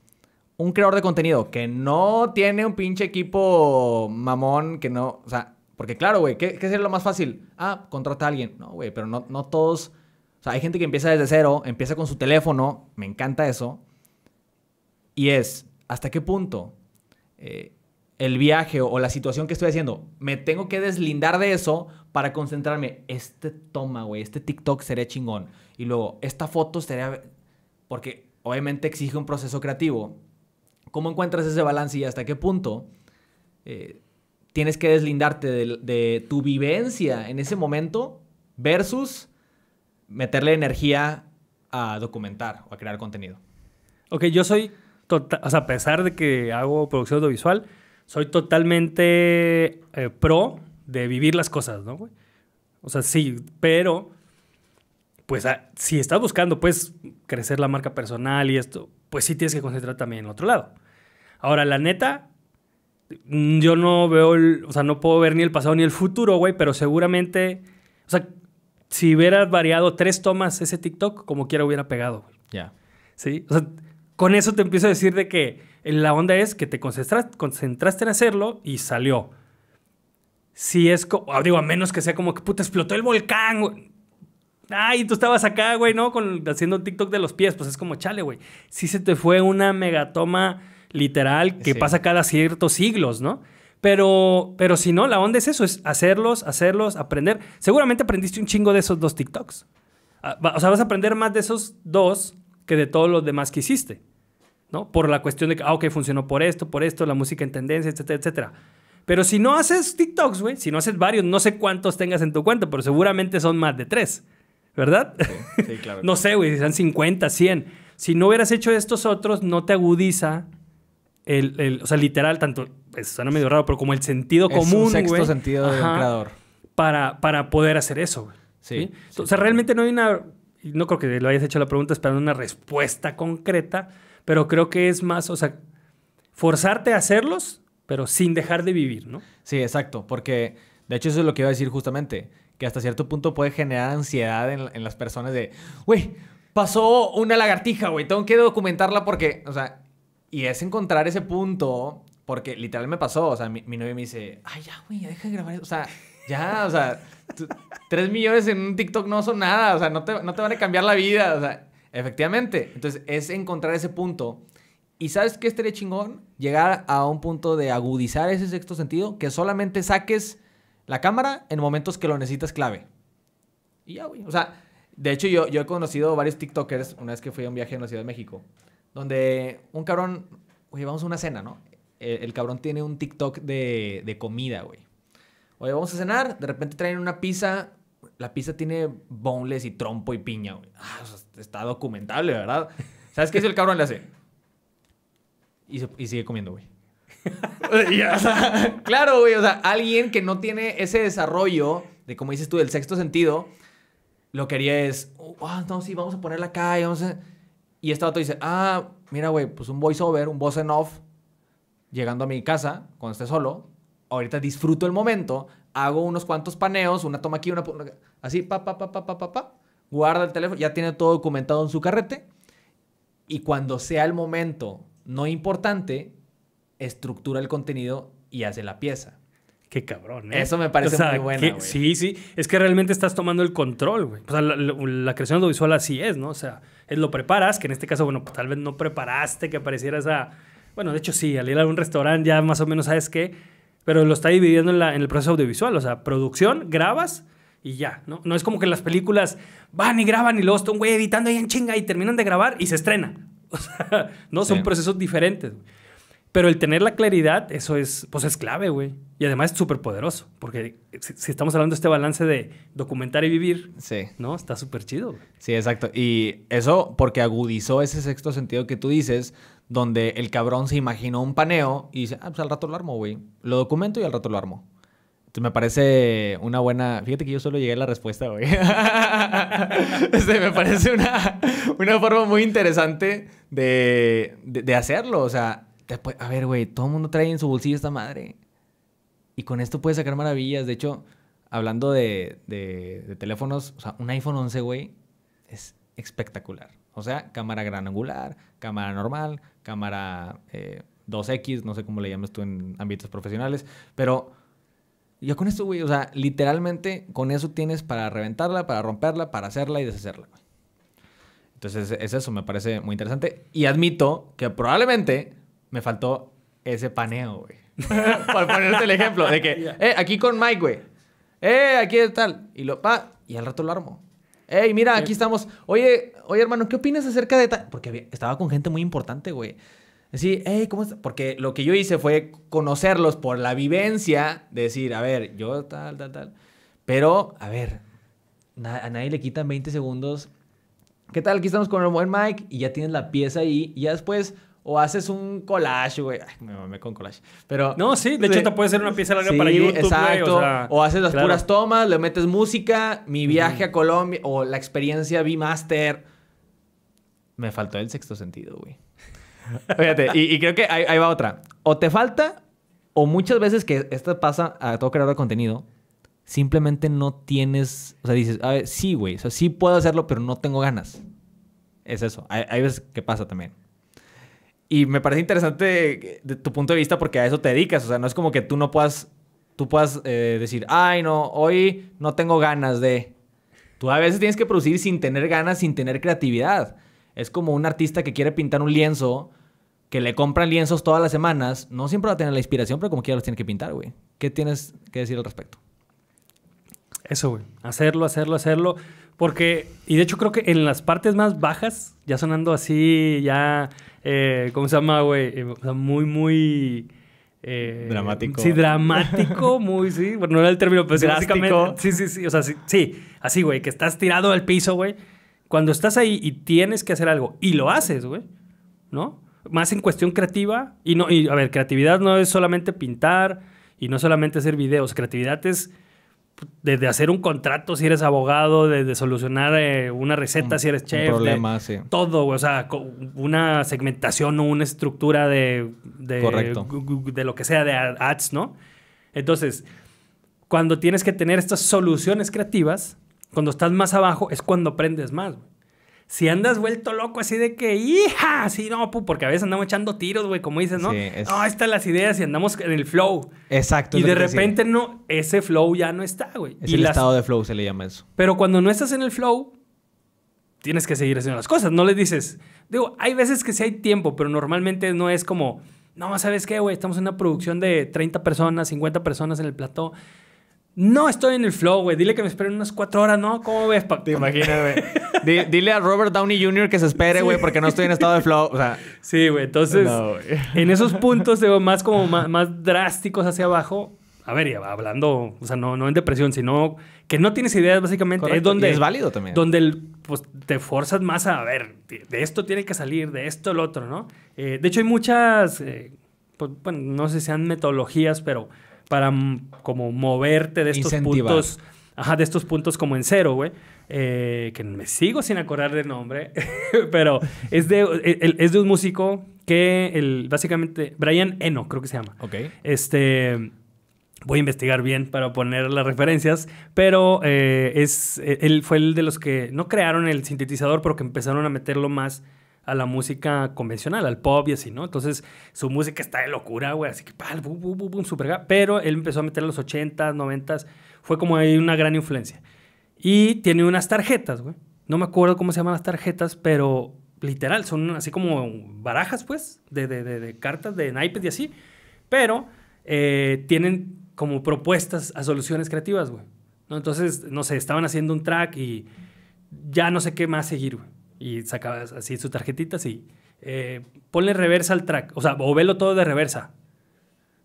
un creador de contenido que no tiene un pinche equipo mamón, que no. O sea, porque claro, güey, ¿qué, sería lo más fácil? Ah, contrata a alguien. No, güey, pero no, no todos. O sea, hay gente que empieza desde cero, empieza con su teléfono, me encanta eso. Y es, ¿hasta qué punto? Eh, el viaje o la situación que estoy haciendo, me tengo que deslindar de eso para concentrarme. Este toma, güey, este TikTok sería chingón. Y luego, esta foto sería... Porque obviamente exige un proceso creativo. ¿Cómo encuentras ese balance y hasta qué punto eh, tienes que deslindarte de, de tu vivencia en ese momento versus meterle energía a documentar o a crear contenido? Ok, yo soy Total, o sea, a pesar de que hago producción audiovisual, soy totalmente eh, pro de vivir las cosas, ¿no, O sea, sí, pero pues ah, si estás buscando pues crecer la marca personal y esto, pues sí tienes que concentrar también en otro lado. Ahora, la neta, mm, yo no veo, el, o sea, no puedo ver ni el pasado ni el futuro, güey, pero seguramente, o sea, si hubieras variado tres tomas ese TikTok, como quiera hubiera pegado, güey. Ya. Sí, o sea, con eso te empiezo a decir de que la onda es que te concentraste, concentraste en hacerlo y salió. Si es, ah, digo, a menos que sea como que puta explotó el volcán, güey. Ay, tú estabas acá, güey, ¿no? Con, haciendo un TikTok de los pies, pues es como chale, güey. Sí se te fue una megatoma literal que pasa cada ciertos siglos, ¿no? Pero, pero si no, la onda es eso, es hacerlos, hacerlos, aprender. Seguramente aprendiste un chingo de esos dos TikToks. Ah, o sea, vas a aprender más de esos dos que de todos los demás que hiciste, ¿no? Por la cuestión de que, ah, ok, funcionó por esto, por esto, la música en tendencia, etcétera, etcétera. Pero si no haces TikToks, güey, si no haces varios, no sé cuántos tengas en tu cuenta, pero seguramente son más de tres, ¿verdad? Sí, claro. no sé, güey, si son 50, 100. Si no hubieras hecho estos otros, no te agudiza el, o sea, literal, tanto, pues, suena medio raro, pero como el sentido es común, un sexto sentido del creador. Para, para poder hacer eso, güey. sí, O sea, realmente no hay una no creo que lo hayas hecho la pregunta esperando una respuesta concreta, pero creo que es más, o sea, forzarte a hacerlos, pero sin dejar de vivir, ¿no? Sí, exacto, porque de hecho eso es lo que iba a decir justamente, que hasta cierto punto puede generar ansiedad en, las personas de, güey, pasó una lagartija, güey, tengo que documentarla porque, o sea, y es encontrar ese punto, porque literal me pasó, o sea, mi, mi novia me dice, ay, ya, güey, deja de grabar, eso. o sea, ya, o sea... Tres millones en un TikTok no son nada, o sea, no te, no van a cambiar la vida, o sea, efectivamente. Entonces, es encontrar ese punto. ¿Y sabes qué estaría chingón? Llegar a un punto de agudizar ese sexto sentido, que solamente saques la cámara en momentos que lo necesitas clave. Y ya, güey. O sea, de hecho, yo, yo he conocido varios TikTokers una vez que fui a un viaje en la Ciudad de México, donde un cabrón, oye, vamos a una cena, ¿no? E, el, cabrón tiene un TikTok de, de comida, güey. Oye, vamos a cenar. De repente traen una pizza. La pizza tiene boneless y trompo y piña, güey. Ah, está documentable, ¿verdad? ¿Sabes qué es el cabrón? Le hace. Y, sigue comiendo, güey. claro, güey. O sea, alguien que no tiene ese desarrollo de, como dices tú, del sexto sentido, lo que haría es. Oh, ah, no, sí, vamos a ponerla acá y vamos a. Y este dice, ah, mira, güey, pues un voiceover, un voice en off, llegando a mi casa, cuando esté solo, ahorita disfruto el momento, hago unos cuantos paneos, una toma aquí, una, así, pa, pa, pa, pa, pa, pa, pa, guarda el teléfono, ya tiene todo documentado en su carrete. Y cuando sea el momento no importante, estructura el contenido y hace la pieza. Qué cabrón, ¿eh? Eso me parece muy bueno. Sí, sí. Es que realmente estás tomando el control, güey. O sea, la, creación audiovisual así es, ¿no? O sea, es lo preparas, que en este caso, bueno, pues, tal vez no preparaste que apareciera esa. Bueno, de hecho sí, al ir a un restaurante ya más o menos sabes que pero lo está dividiendo en, el proceso audiovisual, o sea, producción, grabas y ya, ¿no? No es como que las películas van y graban y luego está un güey editando ahí en chinga y terminan de grabar y se estrena. O sea, no, son procesos diferentes. Pero el tener la claridad, eso es, pues es clave, güey. Y además es súper poderoso, porque si, estamos hablando de este balance de documentar y vivir, ¿no? Está súper chido. Sí, exacto. Y eso porque agudizó ese sexto sentido que tú dices donde el cabrón se imaginó un paneo y dice, ah, pues al rato lo armo, güey. Lo documento y al rato lo armo. Entonces me parece una buena... Fíjate que yo solo llegué a la respuesta, güey. Este, me parece una, una forma muy interesante de, hacerlo. O sea, a ver, güey, todo el mundo trae en su bolsillo esta madre. Y con esto puedes sacar maravillas. De hecho, hablando de, teléfonos, o sea, un iPhone 11, güey, es espectacular. O sea, cámara gran angular, cámara normal, cámara 2X, eh, no sé cómo le llamas tú en ámbitos profesionales, pero yo con esto, güey, o sea, literalmente con eso tienes para reventarla, para romperla, para hacerla y deshacerla. Entonces es eso, me parece muy interesante. Y admito que probablemente me faltó ese paneo, güey. para ponerte el ejemplo de que, eh, aquí con Mike, güey. Eh, aquí tal. Y lo, pa, y al rato lo armo. Hey mira, aquí estamos. Oye, oye, hermano, ¿qué opinas acerca de Porque estaba con gente muy importante, güey. sí hey, ¿cómo Porque lo que yo hice fue conocerlos por la vivencia, decir, a ver, yo tal, tal, tal. Pero, a ver, a nadie le quitan 20 segundos. ¿Qué tal? Aquí estamos con el buen Mike y ya tienes la pieza ahí. Y ya después o haces un collage, güey. me mamé con collage. Pero. No, sí, de hecho, te puede ser una pieza larga para YouTube. Exacto. o, o, haces las puras tomas, le metes música, mi viaje a Colombia, o la experiencia B-Master. Me faltó el sexto sentido, güey. Fíjate, y, creo que ahí, va otra. O te falta, o muchas veces que esto pasa a todo creador de contenido, simplemente no tienes. O sea, dices, a ver, sí, güey, o sea, sí puedo hacerlo, pero no tengo ganas. Es eso. hay, hay veces que pasa también. Y me parece interesante de tu punto de vista porque a eso te dedicas. O sea, no es como que tú no puedas, tú puedas eh, decir, ay, no, hoy no tengo ganas de... Tú a veces tienes que producir sin tener ganas, sin tener creatividad. Es como un artista que quiere pintar un lienzo, que le compran lienzos todas las semanas. No siempre va a tener la inspiración, pero como quiera los tiene que pintar, güey. ¿Qué tienes que decir al respecto? Eso, güey. Hacerlo, hacerlo, hacerlo. Porque, y de hecho creo que en las partes más bajas, ya sonando así, ya eh, ¿cómo se llama, güey? Eh, o sea, muy, muy... Eh, dramático. Sí, dramático, muy, sí. Bueno, no era el término, pero sí, básicamente. Sí, sí, sí. O sea, sí así, güey, que estás tirado al piso, güey. Cuando estás ahí y tienes que hacer algo y lo haces, güey, ¿no? Más en cuestión creativa y no, y a ver, creatividad no es solamente pintar y no solamente hacer videos. Creatividad es desde hacer un contrato si eres abogado, desde solucionar eh, una receta si eres chef. Todo, o sea, una segmentación o una estructura de, de, de lo que sea de ads, ¿no? Entonces, cuando tienes que tener estas soluciones creativas, cuando estás más abajo es cuando aprendes más. Güey si andas vuelto loco así de que, hija, sí, no, pu, porque a veces andamos echando tiros, güey, como dices, ¿no? Sí, ah, están las ideas y andamos en el flow. Exacto. Y de repente no, ese flow ya no está, güey. y el estado de flow, se le llama eso. Pero cuando no estás en el flow, tienes que seguir haciendo las cosas. No le dices, digo, hay veces que sí hay tiempo, pero normalmente no es como, no, ¿sabes qué, güey? Estamos en una producción de 30 personas, 50 personas en el plató. No estoy en el flow, güey. Dile que me esperen unas cuatro horas, ¿no? ¿Cómo ves, Te imaginas, güey. dile a Robert Downey Jr. que se espere, güey, porque no estoy en estado de flow. O sea, sí, güey. Entonces, en esos puntos más como más, drásticos hacia abajo. A ver, ya hablando, o sea, no, en depresión, sino que no tienes ideas, básicamente. Es es válido también. Donde pues, te fuerzas más a, ver, de esto tiene que salir, de esto el otro, ¿no? Eh, de hecho, hay muchas. Eh, pues, bueno, no sé si sean metodologías, pero para mm, como moverte de estos puntos. Ajá, de estos puntos como en cero, güey. Eh, que me sigo sin acordar de nombre. pero es de, e, es de un músico que el, básicamente. Brian Eno, creo que se llama. Ok. Este. Voy a investigar bien para poner las referencias, pero eh, es, e, él fue el de los que no crearon el sintetizador, pero que empezaron a meterlo más a la música convencional, al pop y así, ¿no? Entonces su música está de locura, güey, así que pal, bum, Pero él empezó a meter en los 80s, 90s, fue como ahí una gran influencia. Y tiene unas tarjetas, güey. No me acuerdo cómo se llaman las tarjetas, pero literal, son así como barajas, pues, de, cartas, de naipes y así. Pero eh, tienen como propuestas a soluciones creativas, güey. ¿No? Entonces, no sé, estaban haciendo un track y ya no sé qué más seguir, güey. Y sacabas así sus tarjetitas y eh, ponle reversa al track. O sea, o velo todo de reversa.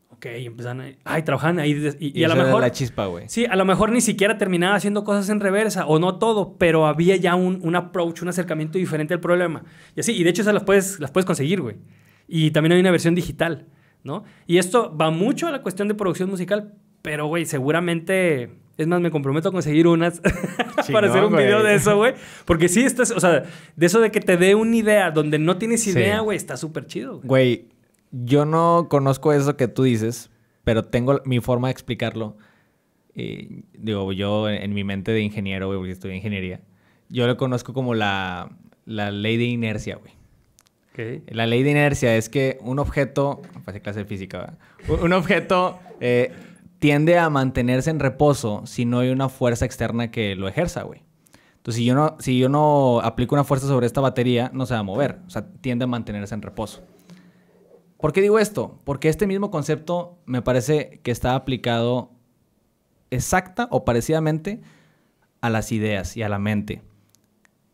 Ok, y empezan ahí. ay, trabajan ahí. y, a lo mejor. la chispa, güey. Sí, a lo mejor ni siquiera terminaba haciendo cosas en reversa, o no todo, pero había ya un, un approach, un acercamiento diferente al problema. Y así, y de hecho, esas las puedes, las puedes conseguir, güey. Y también hay una versión digital, ¿no? Y esto va mucho a la cuestión de producción musical, pero, güey, seguramente es más, me comprometo a conseguir unas para hacer un video de eso, güey. Porque sí, estás, o sea, de eso de que te dé una idea donde no tienes idea, güey, está súper chido. Güey, yo no conozco eso que tú dices, pero tengo mi forma de explicarlo. Eh, digo, yo en mi mente de ingeniero, güey, porque estudié ingeniería, yo lo conozco como la, la ley de inercia, güey. La ley de inercia es que un objeto, pues, clase de física, ¿verdad? un objeto eh, tiende a mantenerse en reposo si no hay una fuerza externa que lo ejerza, güey. Entonces, si yo, no, si yo no aplico una fuerza sobre esta batería, no se va a mover. O sea, tiende a mantenerse en reposo. ¿Por qué digo esto? Porque este mismo concepto me parece que está aplicado exacta o parecidamente a las ideas y a la mente.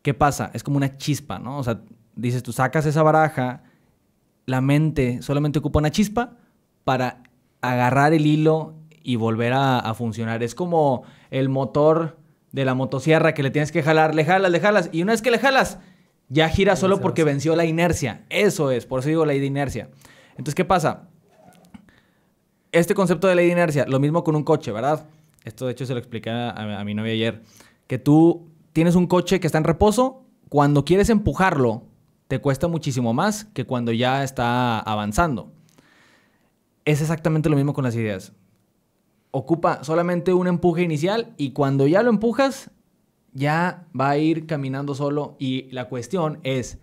¿Qué pasa? Es como una chispa, ¿no? O sea, dices, tú sacas esa baraja, la mente solamente ocupa una chispa para agarrar el hilo y volver a, funcionar. Es como el motor de la motosierra que le tienes que jalar, le jalas, le jalas, y una vez que le jalas, ya gira solo porque venció la inercia. Eso es, por eso digo ley de inercia. Entonces, ¿qué pasa? Este concepto de ley de inercia, lo mismo con un coche, ¿verdad? Esto de hecho se lo expliqué a mi novia ayer, que tú tienes un coche que está en reposo, cuando quieres empujarlo, te cuesta muchísimo más que cuando ya está avanzando. Es exactamente lo mismo con las ideas ocupa solamente un empuje inicial y cuando ya lo empujas, ya va a ir caminando solo. Y la cuestión es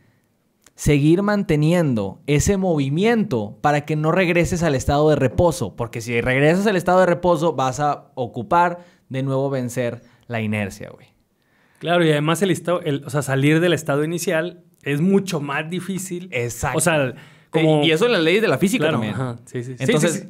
seguir manteniendo ese movimiento para que no regreses al estado de reposo, porque si regresas al estado de reposo vas a ocupar de nuevo vencer la inercia, güey. Claro, y además el estado, o sea, salir del estado inicial es mucho más difícil. Exacto. O sea, eh, Y eso en las leyes de la física también. Sí, sí. Entonces,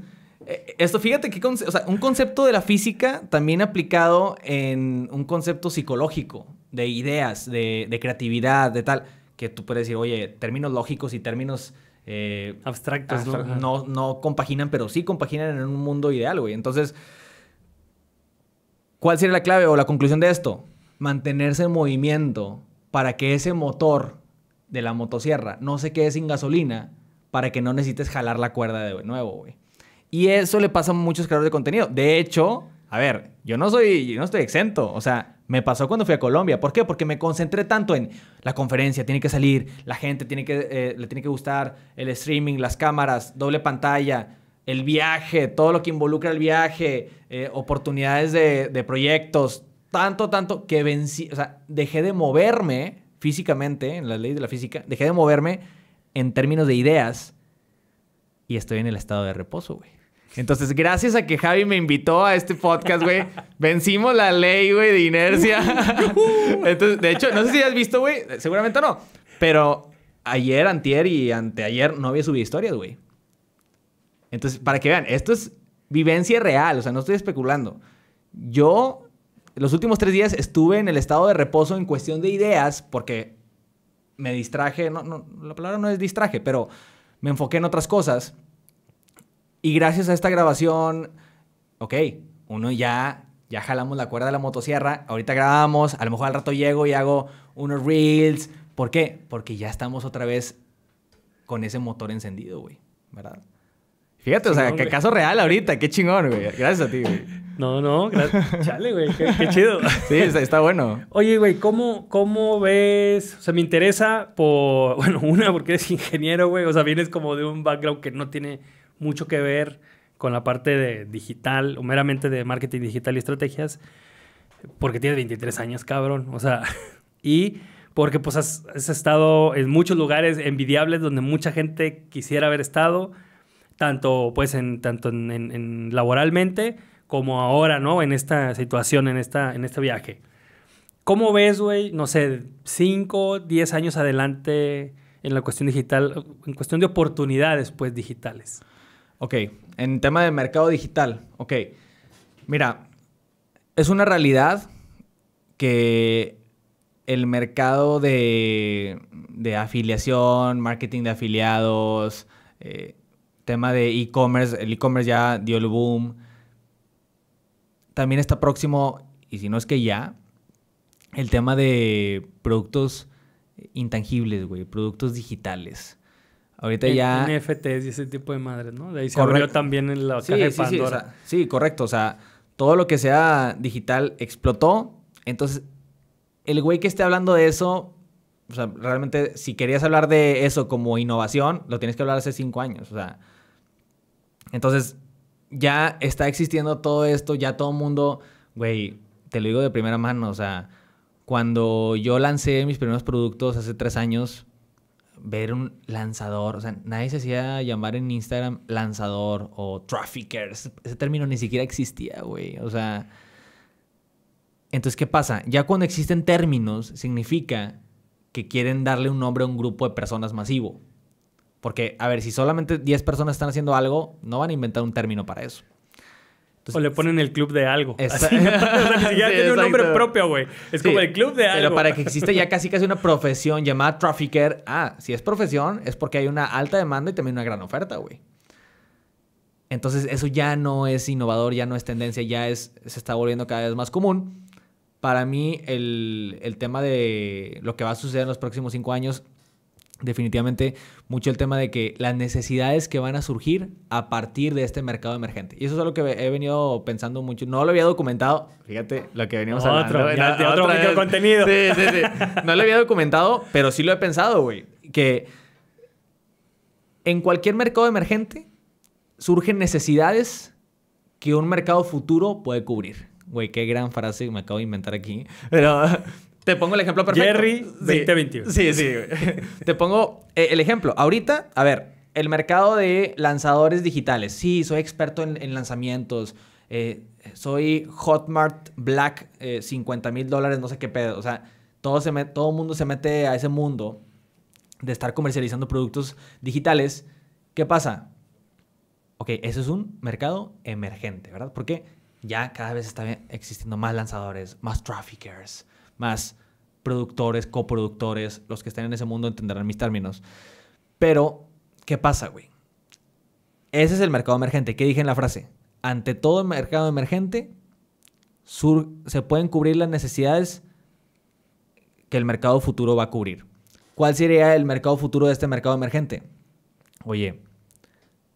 eh, esto, fíjate que un concepto de la física también aplicado en un concepto psicológico, de ideas, de, creatividad, de tal, que tú puedes decir, oye, términos lógicos y términos eh, abstractos no compaginan, pero sí compaginan en un mundo ideal, güey. Entonces, ¿cuál sería la clave o la conclusión de esto? Mantenerse en movimiento para que ese motor de la motosierra no se quede sin gasolina, para que no necesites jalar la cuerda de nuevo, güey. Y eso le pasa a muchos creadores de contenido. De hecho, a ver, yo no soy, no estoy exento. O sea, me pasó cuando fui a Colombia. ¿Por qué? Porque me concentré tanto en la conferencia, tiene que salir, la gente tiene que, eh, le tiene que gustar, el streaming, las cámaras, doble pantalla, el viaje, todo lo que involucra el viaje, eh, oportunidades de, proyectos. Tanto, tanto que dejé de moverme físicamente, en la ley de la física, dejé de moverme en términos de ideas y estoy en el estado de reposo, güey. Entonces, gracias a que Javi me invitó a este podcast, güey, vencimos la ley, güey, de inercia. Entonces, de hecho, no sé si has visto, güey, seguramente no, pero ayer, antier y anteayer no había subido historias, güey. Entonces, para que vean, esto es vivencia real, o sea, no estoy especulando. Yo, los últimos tres días estuve en el estado de reposo en cuestión de ideas, porque me distraje, no, no, la palabra no es distraje, pero me enfoqué en otras cosas. Y gracias a esta grabación, ok, uno ya, ya jalamos la cuerda de la motosierra, ahorita grabamos, a lo mejor al rato llego y hago unos reels. ¿Por qué? Porque ya estamos otra vez con ese motor encendido, güey, ¿verdad? Fíjate, o sea, que caso real ahorita, qué chingón, güey. Gracias a ti, güey. No, no, gracias. Chale, güey, qué, chido. Sí, está, bueno. Oye, güey, ¿cómo, ves? O sea, me interesa por, bueno, una, porque eres ingeniero, güey. O sea, vienes como de un background que no tiene mucho que ver con la parte de digital o meramente de marketing digital y estrategias, porque tienes 23 años, cabrón. O sea, y porque pues has estado en muchos lugares envidiables donde mucha gente quisiera haber estado tanto pues en, tanto en, laboralmente como ahora, ¿no? En esta situación, en, esta, en este viaje. ¿Cómo ves, güey, no sé, 5, 10 años adelante en la cuestión digital, en cuestión de oportunidades, pues, digitales? Ok, en tema de mercado digital, ok. Mira, es una realidad que el mercado de, de afiliación, marketing de afiliados, eh, tema de e-commerce, el e-commerce ya dio el boom. También está próximo, y si no es que ya, el tema de productos intangibles, güey, productos digitales. Ahorita ya... NFTs y ese tipo de madres, ¿no? De se abrió también en la sí, de Pandora. Sí, sí, correcto. O sea, todo lo que sea digital explotó. Entonces, el güey que esté hablando de eso, o sea, realmente, si querías hablar de eso como innovación, lo tienes que hablar hace cinco años. O sea, entonces, ya está existiendo todo esto, ya todo el mundo, güey, te lo digo de primera mano, o sea, cuando yo lancé mis primeros productos hace tres años, ver un lanzador, o sea, nadie se hacía llamar en Instagram lanzador o trafficker, ese término ni siquiera existía, güey, o sea... Entonces, ¿qué pasa? Ya cuando existen términos, significa que quieren darle un nombre a un grupo de personas masivo. Porque, a ver, si solamente 10 personas están haciendo algo, no van a inventar un término para eso. o le ponen el club de algo. tiene un nombre propio, güey. Es como el club de algo. Pero para que exista ya casi casi una profesión llamada trafficker, ah, si es profesión es porque hay una alta demanda y también una gran oferta, güey. Entonces eso ya no es innovador, ya no es tendencia, ya es, se está volviendo cada vez más común. Para mí el, el tema de lo que va a suceder en los próximos cinco años definitivamente mucho el tema de que las necesidades que van a surgir a partir de este mercado emergente. Y eso es algo que he venido pensando mucho. No lo había documentado, fíjate lo que veníamos hablando. otro contenido. Sí, sí, sí. No lo había documentado, pero sí lo he pensado, güey. Que en cualquier mercado emergente surgen necesidades que un mercado futuro puede cubrir. Güey, qué gran frase me acabo de inventar aquí. Pero te pongo el ejemplo perfecto. Jerry 2021. Sí, sí. Te pongo eh, el ejemplo. Ahorita, a ver, el mercado de lanzadores digitales. Sí, soy experto en, lanzamientos. Eh, soy Hotmart Black, 50 eh, mil dólares, no sé qué pedo. O sea, todo, se todo mundo se mete a ese mundo de estar comercializando productos digitales. ¿Qué pasa? Ok, ese es un mercado emergente, ¿verdad? Porque ya cada vez están existiendo más lanzadores, más traffickers, más productores, coproductores, los que estén en ese mundo entenderán mis términos. Pero, ¿qué pasa, güey? Ese es el mercado emergente. ¿Qué dije en la frase? Ante todo el mercado emergente, se pueden cubrir las necesidades que el mercado futuro va a cubrir. ¿Cuál sería el mercado futuro de este mercado emergente? Oye,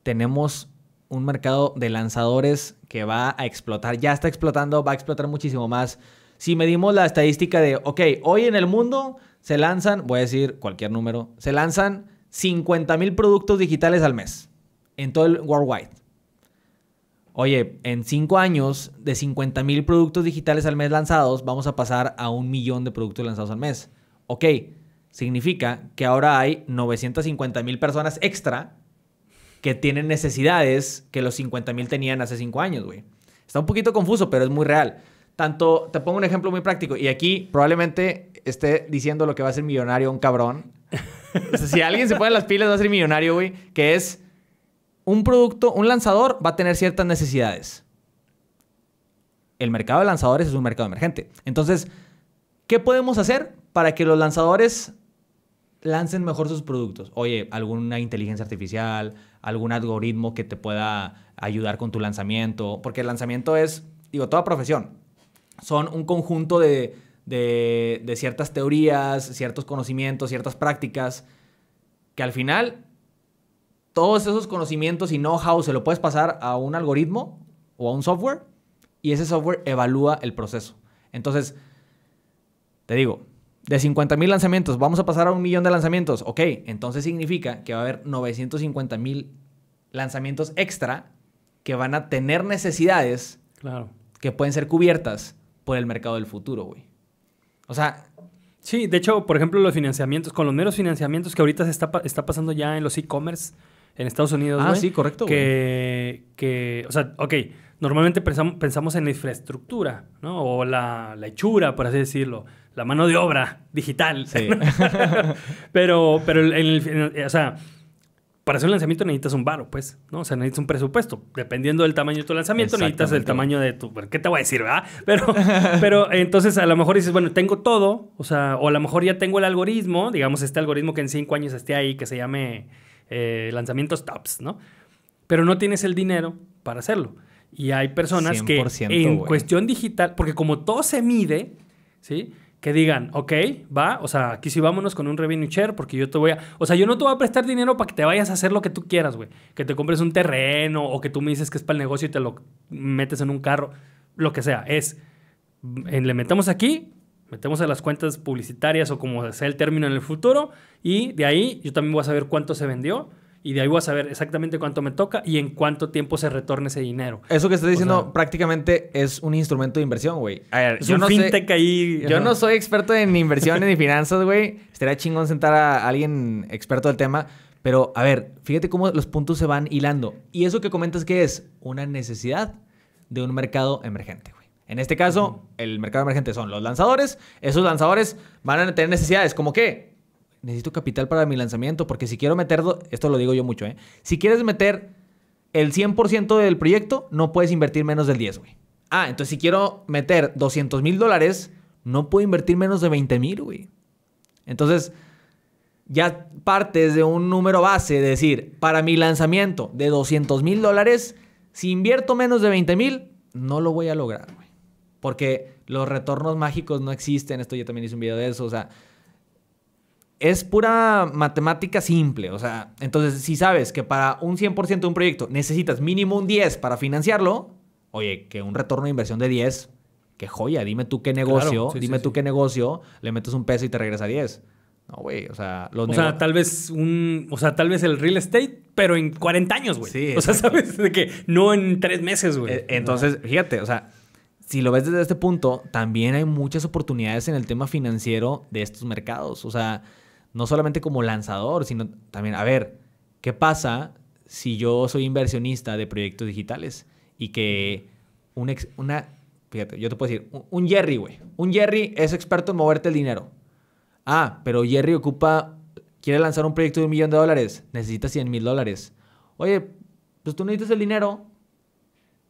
tenemos un mercado de lanzadores que va a explotar, ya está explotando, va a explotar muchísimo más si medimos la estadística de, ok, hoy en el mundo se lanzan, voy a decir cualquier número, se lanzan 50 mil productos digitales al mes en todo el worldwide. Oye, en 5 años de 50 mil productos digitales al mes lanzados, vamos a pasar a un millón de productos lanzados al mes. Ok, significa que ahora hay 950 mil personas extra que tienen necesidades que los 50 mil tenían hace cinco años, güey. Está un poquito confuso, pero es muy real tanto, te pongo un ejemplo muy práctico, y aquí probablemente esté diciendo lo que va a ser millonario un cabrón. si alguien se pone las pilas va a ser millonario, güey, que es un producto, un lanzador va a tener ciertas necesidades. El mercado de lanzadores es un mercado emergente. Entonces, ¿qué podemos hacer para que los lanzadores lancen mejor sus productos? Oye, alguna inteligencia artificial, algún algoritmo que te pueda ayudar con tu lanzamiento, porque el lanzamiento es, digo, toda profesión, son un conjunto de, ciertas teorías, ciertos conocimientos, ciertas prácticas, que al final todos esos conocimientos y know-how se lo puedes pasar a un algoritmo o a un software y ese software evalúa el proceso. Entonces, te digo, de 50 mil lanzamientos, vamos a pasar a un millón de lanzamientos. Ok, entonces significa que va a haber 950 mil lanzamientos extra que van a tener necesidades claro. que pueden ser cubiertas por mercado del futuro, güey. O sea... Sí, de hecho, por ejemplo, los financiamientos, con los meros financiamientos que ahorita se está, pasando ya en los e-commerce en Estados Unidos, Ah, sí, correcto, que, que, o sea, ok, normalmente pensamos, pensamos en la infraestructura, ¿no? O la, hechura, por así decirlo, la mano de obra digital. Sí. pero, pero en el, o sea, para hacer un lanzamiento necesitas un varo, pues, ¿no? O sea, necesitas un presupuesto. Dependiendo del tamaño de tu lanzamiento, necesitas el tamaño de tu... ¿Qué te voy a decir, verdad? Pero, pero entonces a lo mejor dices, bueno, tengo todo, o sea, o a lo mejor ya tengo el algoritmo, digamos, este algoritmo que en cinco años esté ahí, que se llame eh, lanzamientos tops, ¿no? Pero no tienes el dinero para hacerlo. Y hay personas que en cuestión digital, porque como todo se mide, ¿sí? que digan, ok, va, o sea, aquí sí vámonos con un revenue share porque yo te voy a, o sea, yo no te voy a prestar dinero para que te vayas a hacer lo que tú quieras, güey, que te compres un terreno o que tú me dices que es para el negocio y te lo metes en un carro, lo que sea, es, le metemos aquí, metemos a las cuentas publicitarias o como sea el término en el futuro y de ahí yo también voy a saber cuánto se vendió y de ahí voy a saber exactamente cuánto me toca y en cuánto tiempo se retorna ese dinero. Eso que estás diciendo prácticamente es un instrumento de inversión, güey. Es yo un fintech ahí. Yo no soy experto en inversiones ni finanzas, güey. Estaría chingón sentar a alguien experto del tema. Pero, a ver, fíjate cómo los puntos se van hilando. Y eso que comentas que es una necesidad de un mercado emergente, güey. En este caso, el mercado emergente son los lanzadores. Esos lanzadores van a tener necesidades como qué? necesito capital para mi lanzamiento, porque si quiero meter, esto lo digo yo mucho, ¿eh? Si quieres meter el 100% del proyecto, no puedes invertir menos del 10, güey. Ah, entonces si quiero meter 200 mil dólares, no puedo invertir menos de 20 mil, güey. Entonces, ya partes de un número base, es decir, para mi lanzamiento de 200 mil dólares, si invierto menos de 20 mil, no lo voy a lograr, güey. Porque los retornos mágicos no existen. Esto ya también hice un video de eso. O sea, es pura matemática simple. O sea, entonces si sabes que para un 100% de un proyecto necesitas mínimo un 10 para financiarlo, oye, que un retorno de inversión de 10, qué joya, dime tú qué negocio, dime tú qué negocio, le metes un peso y te regresa 10. No, güey, o sea, los O sea, tal vez un, o sea, tal vez el real estate, pero en 40 años, güey. Sí, o sea, sabes de que no en tres meses, güey. E, entonces, fíjate, o sea, si lo ves desde este punto, también hay muchas oportunidades en el tema financiero de estos mercados. O sea, no solamente como lanzador, sino también, a ver, ¿qué pasa si yo soy inversionista de proyectos digitales y que un ex, una, fíjate, yo te puedo decir, un, Jerry, güey, un Jerry es experto en moverte el dinero. Ah, pero Jerry ocupa, quiere lanzar un proyecto de un millón de dólares, necesita 100 mil dólares. Oye, pues tú necesitas el dinero,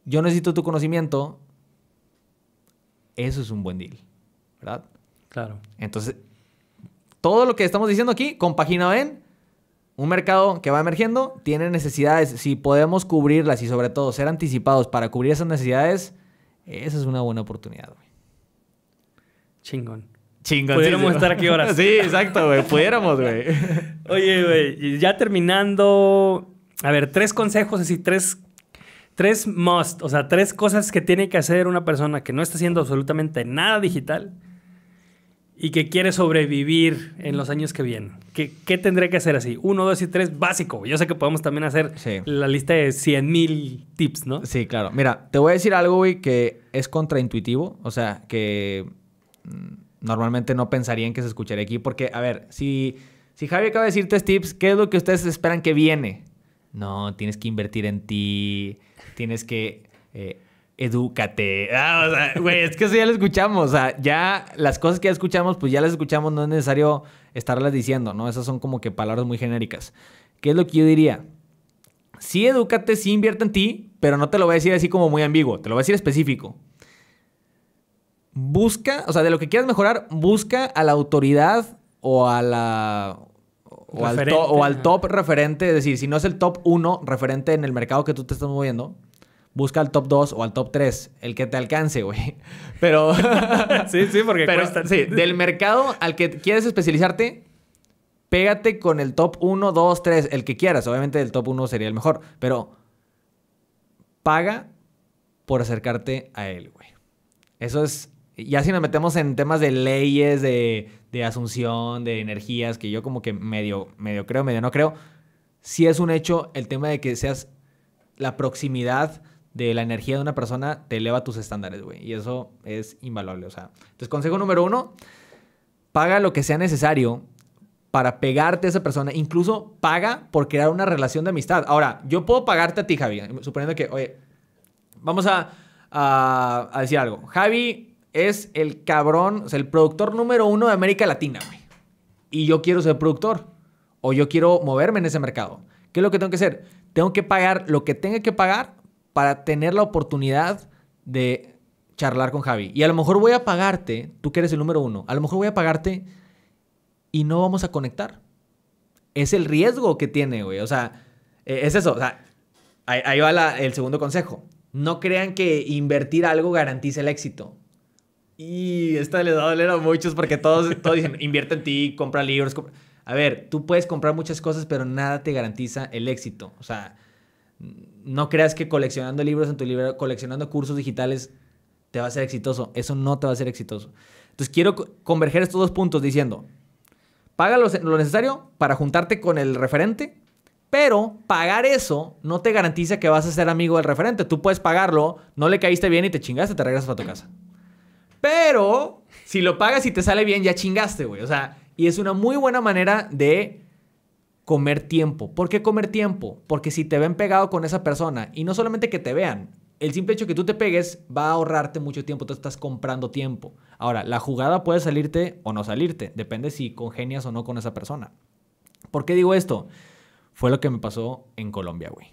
yo necesito tu conocimiento, eso es un buen deal, ¿verdad? Claro. Entonces, todo lo que estamos diciendo aquí compaginado en un mercado que va emergiendo, tiene necesidades. Si podemos cubrirlas y sobre todo ser anticipados para cubrir esas necesidades, esa es una buena oportunidad, güey. Chingón. Chingón. Pudiéramos estar aquí horas. sí, exacto, güey. Pudiéramos, güey. Oye, güey, ya terminando. A ver, tres consejos, así, tres, tres must, o sea, tres cosas que tiene que hacer una persona que no está haciendo absolutamente nada digital y que quiere sobrevivir en los años que vienen. ¿Qué, qué tendría que hacer así? Uno, dos y tres, básico. Yo sé que podemos también hacer la lista de 100 mil tips, ¿no? Sí, claro. Mira, te voy a decir algo, güey, que es contraintuitivo. O sea, que mm, normalmente no pensarían que se escucharía aquí. Porque, a ver, si, si Javi acaba de decir tres tips, ¿qué es lo que ustedes esperan que viene? No, tienes que invertir en ti, tienes que... Eh, edúcate. Ah, güey, es que eso ya lo escuchamos. O sea, ya las cosas que ya escuchamos, pues ya las escuchamos, no es necesario estarlas diciendo, ¿no? Esas son como que palabras muy genéricas. ¿Qué es lo que yo diría? Sí, edúcate, sí invierte en ti, pero no te lo voy a decir así como muy ambiguo, te lo voy a decir específico. Busca, o sea, de lo que quieras mejorar, busca a la autoridad o a la o al, top referente, es decir, si no es el top uno referente en el mercado que tú te estás moviendo, busca al top 2 o al top 3, el que te alcance, güey. Pero. sí, sí, porque pero, del mercado al que quieres especializarte, pégate con el top 1, 2, 3, el que quieras. Obviamente el top 1 sería el mejor, pero paga por acercarte a él, güey. Eso es. Ya si nos metemos en temas de leyes, de, asunción, de energías, que yo como que medio, medio creo, medio no creo, sí es un hecho el tema de que seas la proximidad de la energía de una persona te eleva tus estándares, güey. Y eso es invaluable, o sea. Entonces, consejo número uno, paga lo que sea necesario para pegarte a esa persona. Incluso paga por crear una relación de amistad. Ahora, yo puedo pagarte a ti, Javi, suponiendo que, oye, vamos a, a, a decir algo. Javi es el cabrón, o sea, el productor número uno de América Latina, güey. Y yo quiero ser productor. O yo quiero moverme en ese mercado. ¿Qué es lo que tengo que hacer? Tengo que pagar lo que tenga que pagar para tener la oportunidad de charlar con Javi. Y a lo mejor voy a pagarte, tú que eres el número uno, a lo mejor voy a pagarte y no vamos a conectar. Es el riesgo que tiene, güey. O sea, e, es eso. O sea, ahí, va el segundo consejo. No crean que invertir algo garantiza el éxito. Y esta les va a doler a muchos porque todos, todos dicen, invierte en ti, compra libros. A ver, tú puedes comprar muchas cosas, pero nada te garantiza el éxito. O sea, no creas que coleccionando libros en tu libro, coleccionando cursos digitales, te va a ser exitoso. Eso no te va a ser exitoso. Entonces quiero converger estos dos puntos diciendo, paga lo, necesario para juntarte con el referente, pero pagar eso no te garantiza que vas a ser amigo del referente. Tú puedes pagarlo, no le caíste bien y te chingaste, te regresas a tu casa. Pero si lo pagas y te sale bien, ya chingaste, güey. O sea, y es una muy buena manera de comer tiempo. ¿Por qué comer tiempo? Porque si te ven pegado con esa persona, y no solamente que te vean, el simple hecho que tú te pegues va a ahorrarte mucho tiempo, tú estás comprando tiempo. Ahora, la jugada puede salirte o no salirte, depende si congenias o no con esa persona. ¿Por qué digo esto? Fue lo que me pasó en Colombia, güey.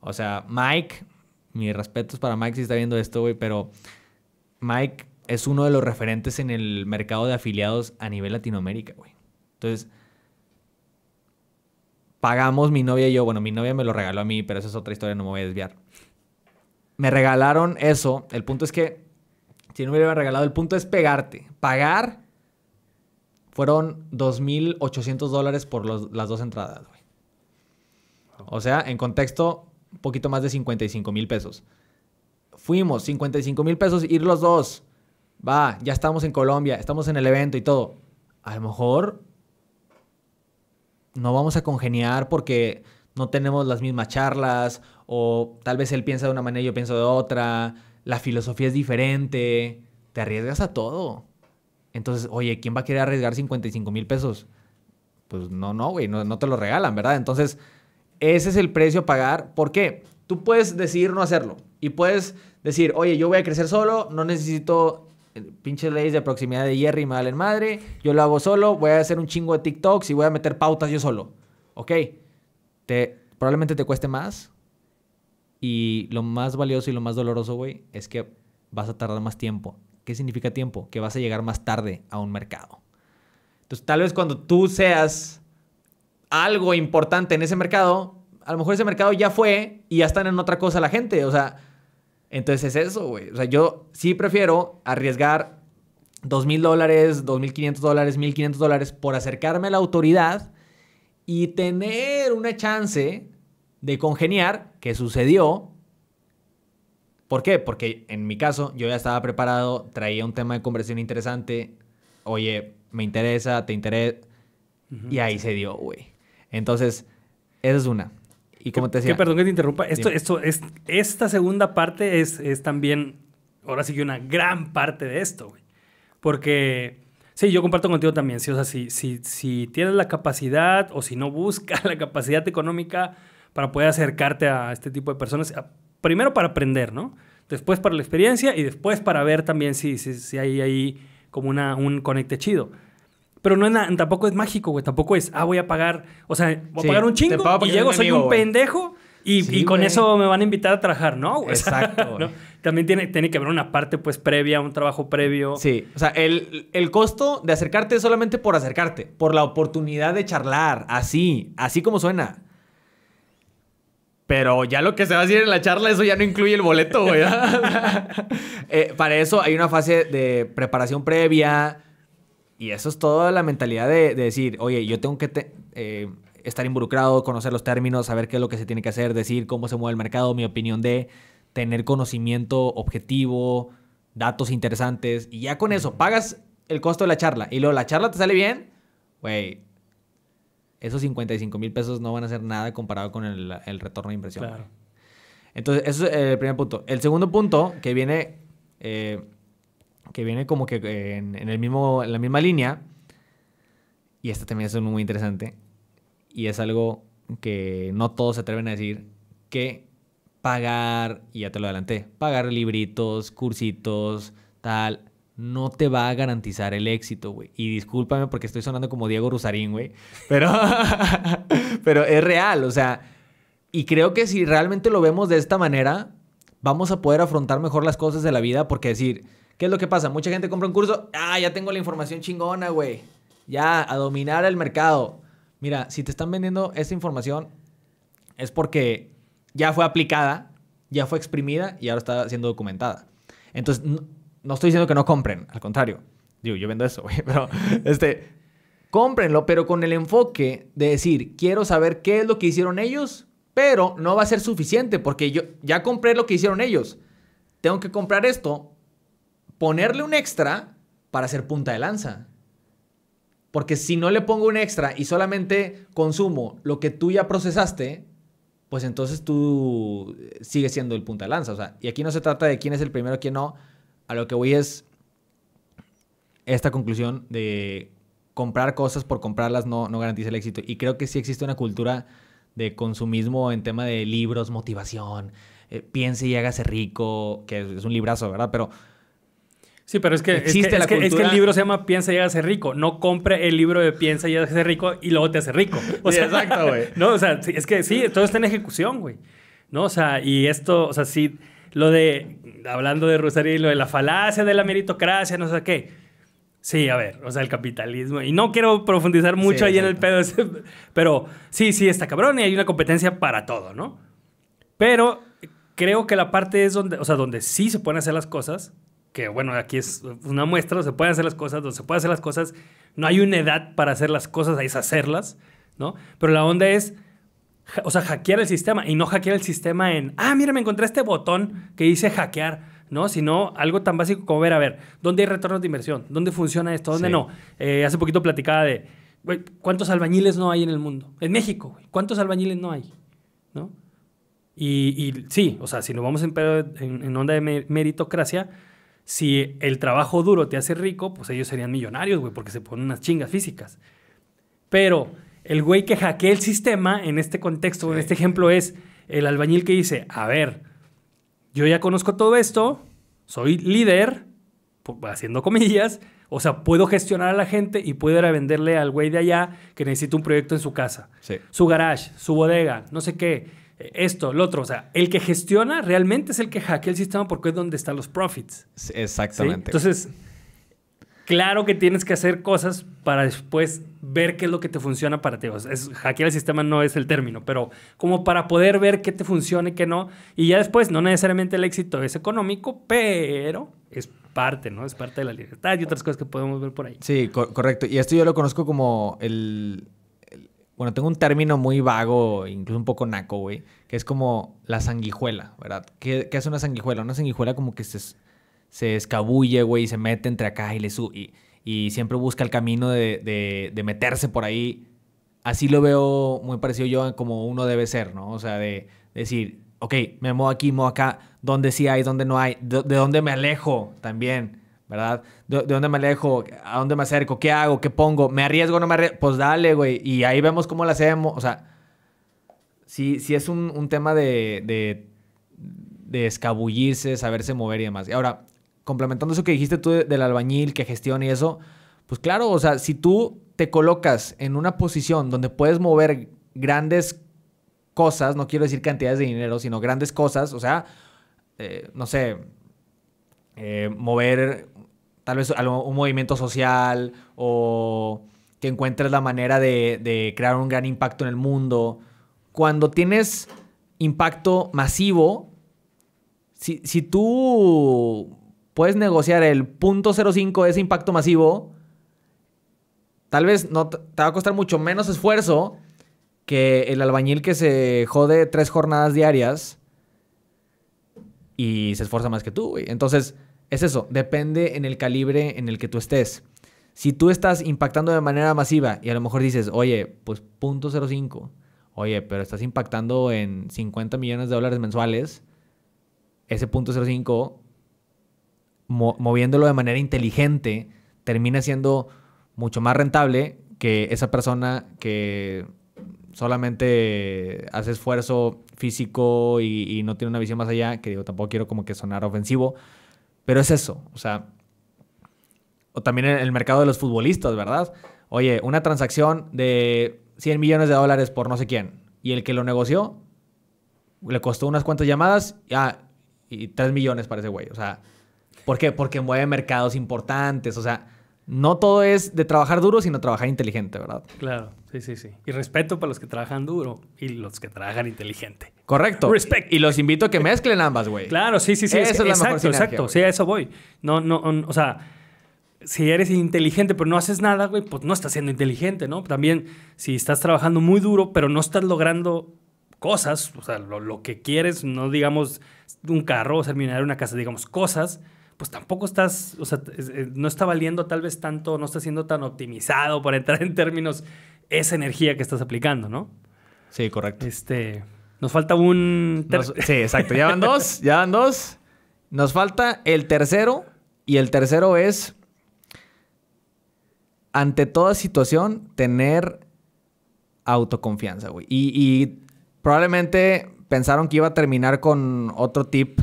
O sea, Mike, mis respetos para Mike si está viendo esto, güey, pero Mike es uno de los referentes en el mercado de afiliados a nivel Latinoamérica, güey. Entonces, pagamos mi novia y yo, bueno, mi novia me lo regaló a mí, pero eso es otra historia, no me voy a desviar. Me regalaron eso, el punto es que, si no me regalado, el punto es pegarte. Pagar fueron 2.800 dólares por las dos entradas, güey. O sea, en contexto, un poquito más de 55 mil pesos. Fuimos, 55 mil pesos, ir los dos. Va, ya estamos en Colombia, estamos en el evento y todo. A lo mejor no vamos a congeniar porque no tenemos las mismas charlas o tal vez él piensa de una manera y yo pienso de otra, la filosofía es diferente, te arriesgas a todo. Entonces, oye, ¿quién va a querer arriesgar 55 mil pesos? Pues no, no, güey, no, te lo regalan, ¿verdad? Entonces, ese es el precio a pagar. ¿Por qué? Tú puedes decidir no hacerlo y puedes decir, oye, yo voy a crecer solo, no necesito pinches leyes de proximidad de Jerry me valen madre, yo lo hago solo, voy a hacer un chingo de TikToks y voy a meter pautas yo solo. Ok, te, probablemente te cueste más y lo más valioso y lo más doloroso, güey, es que vas a tardar más tiempo. ¿Qué significa tiempo? Que vas a llegar más tarde a un mercado. Entonces, tal vez cuando tú seas algo importante en ese mercado, a lo mejor ese mercado ya fue y ya están en otra cosa la gente. O sea, entonces es eso, güey. O sea, yo sí prefiero arriesgar dos mil dólares, dos mil quinientos dólares, mil quinientos dólares por acercarme a la autoridad y tener una chance de congeniar que sucedió. ¿Por qué? Porque en mi caso yo ya estaba preparado, traía un tema de conversión interesante. Oye, me interesa, te interesa. Y ahí se dio, güey. Entonces, esa es una. Y como te decía... perdón que te interrumpa. Esto, esto es, esta segunda parte es, también, ahora sí que una gran parte de esto, Porque... Sí, yo comparto contigo también. Sí, o sea, si, si, tienes la capacidad o si no buscas la capacidad económica para poder acercarte a este tipo de personas, primero para aprender, ¿no? Después para la experiencia y después para ver también si, si, hay ahí como una, un conecte chido. Pero no tampoco es mágico, güey. Tampoco es, ah, voy a pagar, o sea, voy a pagar un chingo y llego, soy un pendejo. Y, con eso me van a invitar a trabajar, ¿no? Exacto. También tiene, tiene que haber una parte, pues, previa, un trabajo previo. Sí. O sea, el, el costo de acercarte es solamente por acercarte, por la oportunidad de charlar, así, así como suena. Pero ya lo que se va a decir en la charla, eso ya no incluye el boleto, güey. Eh, para eso hay una fase de preparación previa, y eso es toda la mentalidad de, decir, oye, yo tengo que eh, estar involucrado, conocer los términos, saber qué es lo que se tiene que hacer, decir cómo se mueve el mercado, mi opinión de tener conocimiento objetivo, datos interesantes, y ya con eso pagas el costo de la charla y luego la charla te sale bien, güey, esos 55 mil pesos no van a ser nada comparado con el, retorno de inversión. Entonces, eso es el primer punto. El segundo punto que viene... Eh, que viene como que eh, en, el mismo, la misma línea, y esta también es muy interesante, y es algo que no todos se atreven a decir, que pagar, y ya te lo adelanté, pagar libritos, cursitos, tal, no te va a garantizar el éxito, güey. Y discúlpame porque estoy sonando como Diego Rusarín, güey, pero, pero es real, o sea, y creo que si realmente lo vemos de esta manera, vamos a poder afrontar mejor las cosas de la vida porque decir, ¿Qué es lo que pasa? Mucha gente compra un curso, ah, ya tengo la información chingona, güey. Ya, a dominar el mercado. Mira, si te están vendiendo esta información, es porque ya fue aplicada, ya fue exprimida y ahora está siendo documentada. Entonces, no, estoy diciendo que no compren, al contrario. Digo, yo vendo eso, güey, pero este, cómprenlo, pero con el enfoque de decir, quiero saber qué es lo que hicieron ellos, pero no va a ser suficiente porque yo ya compré lo que hicieron ellos. Tengo que comprar esto ponerle un extra para ser punta de lanza. Porque si no le pongo un extra y solamente consumo lo que tú ya procesaste, pues entonces tú eh, sigues siendo el punta de lanza. O sea, y aquí no se trata de quién es el primero, quién no. A lo que voy es esta conclusión de comprar cosas por comprarlas no, no garantiza el éxito. Y creo que sí existe una cultura de consumismo en tema de libros, motivación, eh, piense y hágase rico, que es un librazo, ¿verdad? Pero Sí, pero es que, es es, que, el libro se llama Piensa y hágase rico. No compre el libro de Piensa y hágase rico y luego te hace rico. O exacto, güey. No, o sea, es que sí, todo está en ejecución, güey. ¿No? O sea, y esto, o sea, sí, lo de, hablando de Rosario y lo de la falacia de la meritocracia, no sé qué. Sí, a ver, o sea, el capitalismo. Y no quiero profundizar mucho ahí en el pedo ese, pero sí, sí, está cabrón y hay una competencia para todo, ¿no? Pero creo que la parte es donde, o sea, donde sí se pueden hacer las cosas que bueno, aquí es una muestra, se pueden hacer las cosas, donde se pueden hacer las cosas, no hay una edad para hacer las cosas, es hacerlas, ¿no? Pero la onda es, o sea, hackear el sistema y no hackear el sistema en, ah, mira, me encontré este botón que dice hackear. ¿no? Sino algo tan básico como ver, a ver, ¿dónde hay retornos de inversión? ¿Dónde funciona esto? ¿Dónde no? Eh, hace poquito platicaba de, güey, ¿cuántos albañiles no hay en el mundo? En México, ¿cuántos albañiles no hay? ¿No? Y, sí, o sea, si nos vamos en onda de meritocracia, si el trabajo duro te hace rico, pues ellos serían millonarios, güey, porque se ponen unas chingas físicas. Pero el güey que hackea el sistema, en este contexto, en este ejemplo, es el albañil que dice, a ver, yo ya conozco todo esto, soy líder, haciendo comillas, o sea, puedo gestionar a la gente y puedo ir a venderle al güey de allá que necesita un proyecto en su casa, su garage, su bodega, no sé qué esto, lo otro. O sea, el que gestiona realmente es el que hackea el sistema porque es donde están los profits. exactamente. Entonces, claro que tienes que hacer cosas para después ver qué es lo que te funciona para ti. O sea, hackear el sistema no es el término, pero como para poder ver qué te funciona y qué no. Y ya después, no necesariamente el éxito es económico, pero es parte, ¿no? Es parte de la libertad y otras cosas que podemos ver por ahí. Sí, correcto. Y esto yo lo conozco como el bueno, tengo un término muy vago, incluso un poco naco, güey, que es como la sanguijuela, ¿verdad? ¿Qué, es una sanguijuela? Una sanguijuela como que se, escabulle, güey, y se mete entre acá y le sube. Y, siempre busca el camino de, meterse por ahí. Así lo veo muy parecido yo como uno debe ser, ¿no? O sea, de, decir, ok, me muevo aquí, me muevo acá, dónde sí hay, dónde no hay, de dónde me alejo también. ¿verdad? ¿De, dónde me alejo? ¿A dónde me acerco? ¿Qué hago? ¿Qué pongo? ¿Me arriesgo o no me arriesgo? Pues dale, güey. Y ahí vemos cómo lo hacemos. O sea, sí, sí es un, tema de, de, de, escabullirse, saberse mover y demás. Y ahora, complementando eso que dijiste tú del albañil, que gestiona y eso, pues claro, o sea, si tú te colocas en una posición donde puedes mover grandes cosas, no quiero decir cantidades de dinero, sino grandes cosas, o sea, eh, no sé, eh, mover tal vez un movimiento social o que encuentres la manera de, crear un gran impacto en el mundo. Cuando tienes impacto masivo, si, si tú puedes negociar el 0.05 de ese impacto masivo, tal vez no te va a costar mucho menos esfuerzo que el albañil que se jode tres jornadas diarias y se esfuerza más que tú, güey. Entonces, es eso, depende en el calibre en el que tú estés. Si tú estás impactando de manera masiva y a lo mejor dices, oye, pues .05, oye, pero estás impactando en 50 millones de dólares mensuales, ese .05, moviéndolo de manera inteligente, termina siendo mucho más rentable que esa persona que solamente hace esfuerzo físico y, y no tiene una visión más allá, que digo, tampoco quiero como que sonar ofensivo, pero es eso, o sea, o también en el mercado de los futbolistas, ¿verdad? Oye, una transacción de 100 millones de dólares por no sé quién, y el que lo negoció le costó unas cuantas llamadas, ah, y 3 millones para ese güey, o sea, ¿por qué? Porque mueve mercados importantes, o sea, no todo es de trabajar duro, sino trabajar inteligente, ¿verdad? Claro. Y respeto para los que trabajan duro y los que trabajan inteligente. Correcto. Respect. Y los invito a que mezclen ambas, güey. Claro, sí, sí, sí. Eso es, exacto, Exacto, sí, a eso voy. No, no, o sea, si eres inteligente pero no haces nada, güey, pues no estás siendo inteligente, ¿no? También si estás trabajando muy duro pero no estás logrando cosas, o sea, lo, que quieres, no digamos un carro, o terminar una casa, digamos cosas, pues tampoco estás, o sea, eh, no está valiendo tal vez tanto, no está siendo tan optimizado por entrar en términos esa energía que estás aplicando, ¿no? Sí, correcto. Este, nos falta un... sí, exacto. Ya van dos, ya van dos. Nos falta el tercero y el tercero es, ante toda situación, tener autoconfianza, güey. Y, probablemente pensaron que iba a terminar con otro tip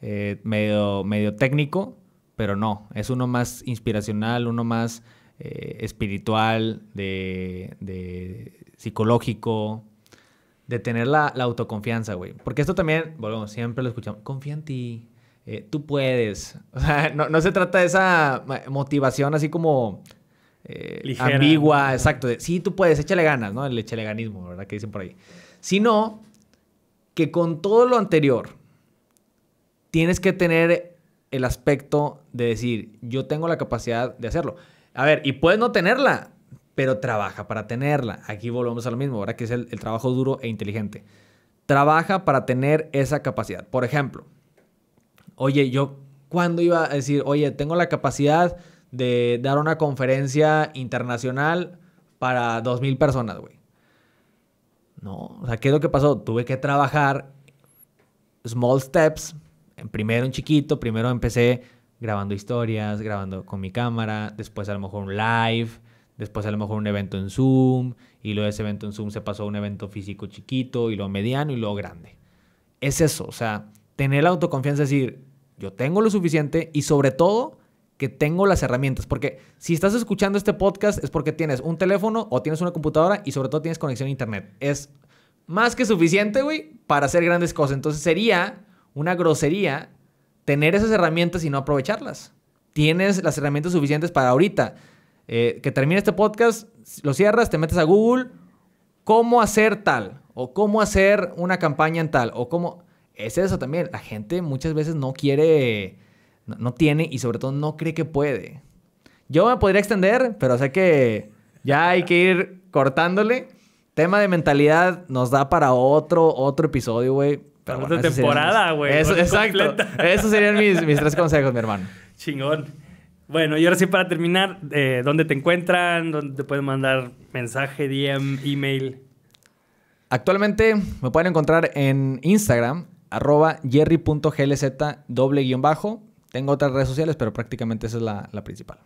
eh, medio, medio técnico, pero no, es uno más inspiracional, uno más eh, espiritual, de, de, psicológico, de tener la, la, autoconfianza, güey. Porque esto también, bueno, siempre lo escuchamos, confía en ti, eh, tú puedes. O sea, no, se trata de esa motivación así como... Eh, ambigua, exacto. De, sí, tú puedes, échale ganas, ¿no? El échale ganismo, ¿verdad? Que dicen por ahí. Sino que con todo lo anterior, tienes que tener el aspecto de decir, yo tengo la capacidad de hacerlo. A ver, y puedes no tenerla, pero trabaja para tenerla. Aquí volvemos a lo mismo, ahora que es el, trabajo duro e inteligente. Trabaja para tener esa capacidad. Por ejemplo, oye, yo cuando iba a decir, oye, tengo la capacidad de dar una conferencia internacional para 2.000 personas, güey. No, o sea, ¿qué es lo que pasó? Tuve que trabajar small steps. primero en chiquito, primero empecé grabando historias, grabando con mi cámara, después a lo mejor un live, después a lo mejor un evento en Zoom, y luego ese evento en Zoom se pasó a un evento físico chiquito, y luego mediano, y luego grande. Es eso, o sea, tener la autoconfianza, de decir, yo tengo lo suficiente y sobre todo que tengo las herramientas, porque si estás escuchando este podcast es porque tienes un teléfono o tienes una computadora y sobre todo tienes conexión a internet. Es más que suficiente, güey, para hacer grandes cosas. Entonces sería una grosería tener esas herramientas y no aprovecharlas. Tienes las herramientas suficientes para ahorita. Eh, que termine este podcast, lo cierras, te metes a Google, cómo hacer tal, o cómo hacer una campaña en tal, o cómo... Es eso también. La gente muchas veces no quiere, no, tiene y sobre todo no cree que puede. Yo me podría extender, pero sé que ya hay que ir cortándole. Tema de mentalidad nos da para otro, otro episodio, güey. Pero bueno, temporada, güey. exacto. Esos serían mis, tres consejos, mi hermano. Chingón. Bueno, y ahora sí, para terminar, eh, ¿dónde te encuentran? ¿Dónde te pueden mandar mensaje, DM, email? Actualmente me pueden encontrar en Instagram, arroba jerry.glz doble guión bajo. Tengo otras redes sociales, pero prácticamente esa es la, principal.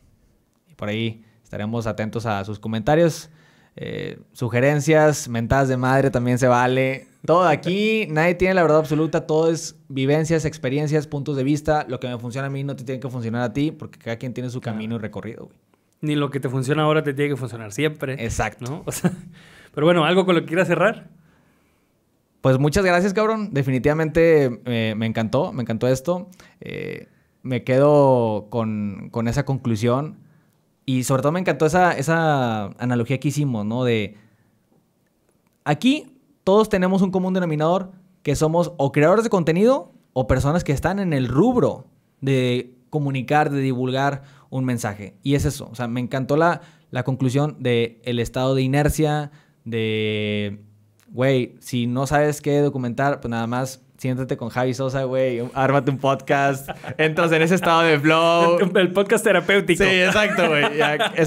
Y por ahí estaremos atentos a sus comentarios. Eh, sugerencias, mentadas de madre también se vale. Todo aquí, nadie tiene la verdad absoluta, todo es vivencias, experiencias, puntos de vista. Lo que me funciona a mí no te tiene que funcionar a ti, porque cada quien tiene su camino y recorrido, güey. Ni lo que te funciona ahora te tiene que funcionar siempre. Exacto. ¿no? pero bueno, ¿algo con lo que quieras cerrar? Pues muchas gracias, cabrón. Definitivamente eh, me encantó, me encantó esto. Eh, me quedo con, con, esa conclusión. Y sobre todo me encantó esa, esa analogía que hicimos, ¿no? De aquí todos tenemos un común denominador que somos o creadores de contenido o personas que están en el rubro de comunicar, de divulgar un mensaje. Y es eso. O sea, me encantó la, la conclusión del estado de inercia, de, güey, si no sabes qué documentar, pues nada más siéntate con Javi Sosa, güey, ármate un podcast, entras en ese estado de flow. El, podcast terapéutico. Sí, exacto, güey.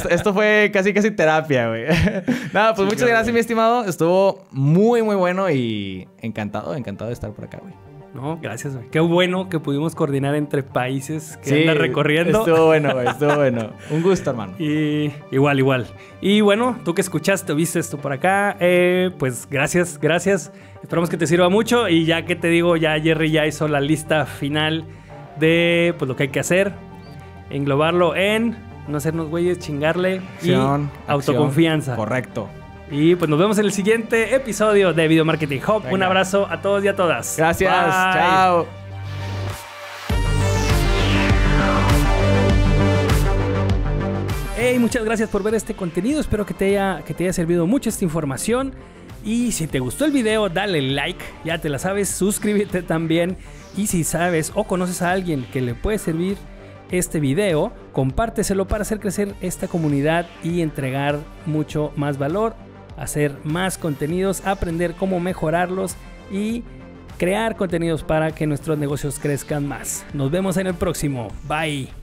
Esto, fue casi, casi terapia, güey. Nada, pues muchas gracias, mi estimado. Estuvo muy, muy bueno y encantado, encantado de estar por acá, güey. No, gracias, güey. Qué bueno que pudimos coordinar entre países que sí, andan recorriendo. Estuvo bueno, güey, estuvo bueno. Un gusto, hermano. Y igual, igual. Y bueno, tú que escuchaste, viste esto por acá, eh, pues gracias, gracias. Esperamos que te sirva mucho. Y ya que te digo, ya Jerry ya hizo la lista final de pues, lo que hay que hacer. Englobarlo en no hacernos güeyes, chingarle y autoconfianza. correcto. Y pues nos vemos en el siguiente episodio de Video Marketing Hub. Un abrazo a todos y a todas. Gracias. Chao. Hey, muchas gracias por ver este contenido. Espero que te, que te haya servido mucho esta información. Y si te gustó el video, dale like, ya te la sabes, suscríbete también. Y si sabes o conoces a alguien que le puede servir este video, compárteselo para hacer crecer esta comunidad y entregar mucho más valor hacer más contenidos, aprender cómo mejorarlos y crear contenidos para que nuestros negocios crezcan más. Nos vemos en el próximo. Bye.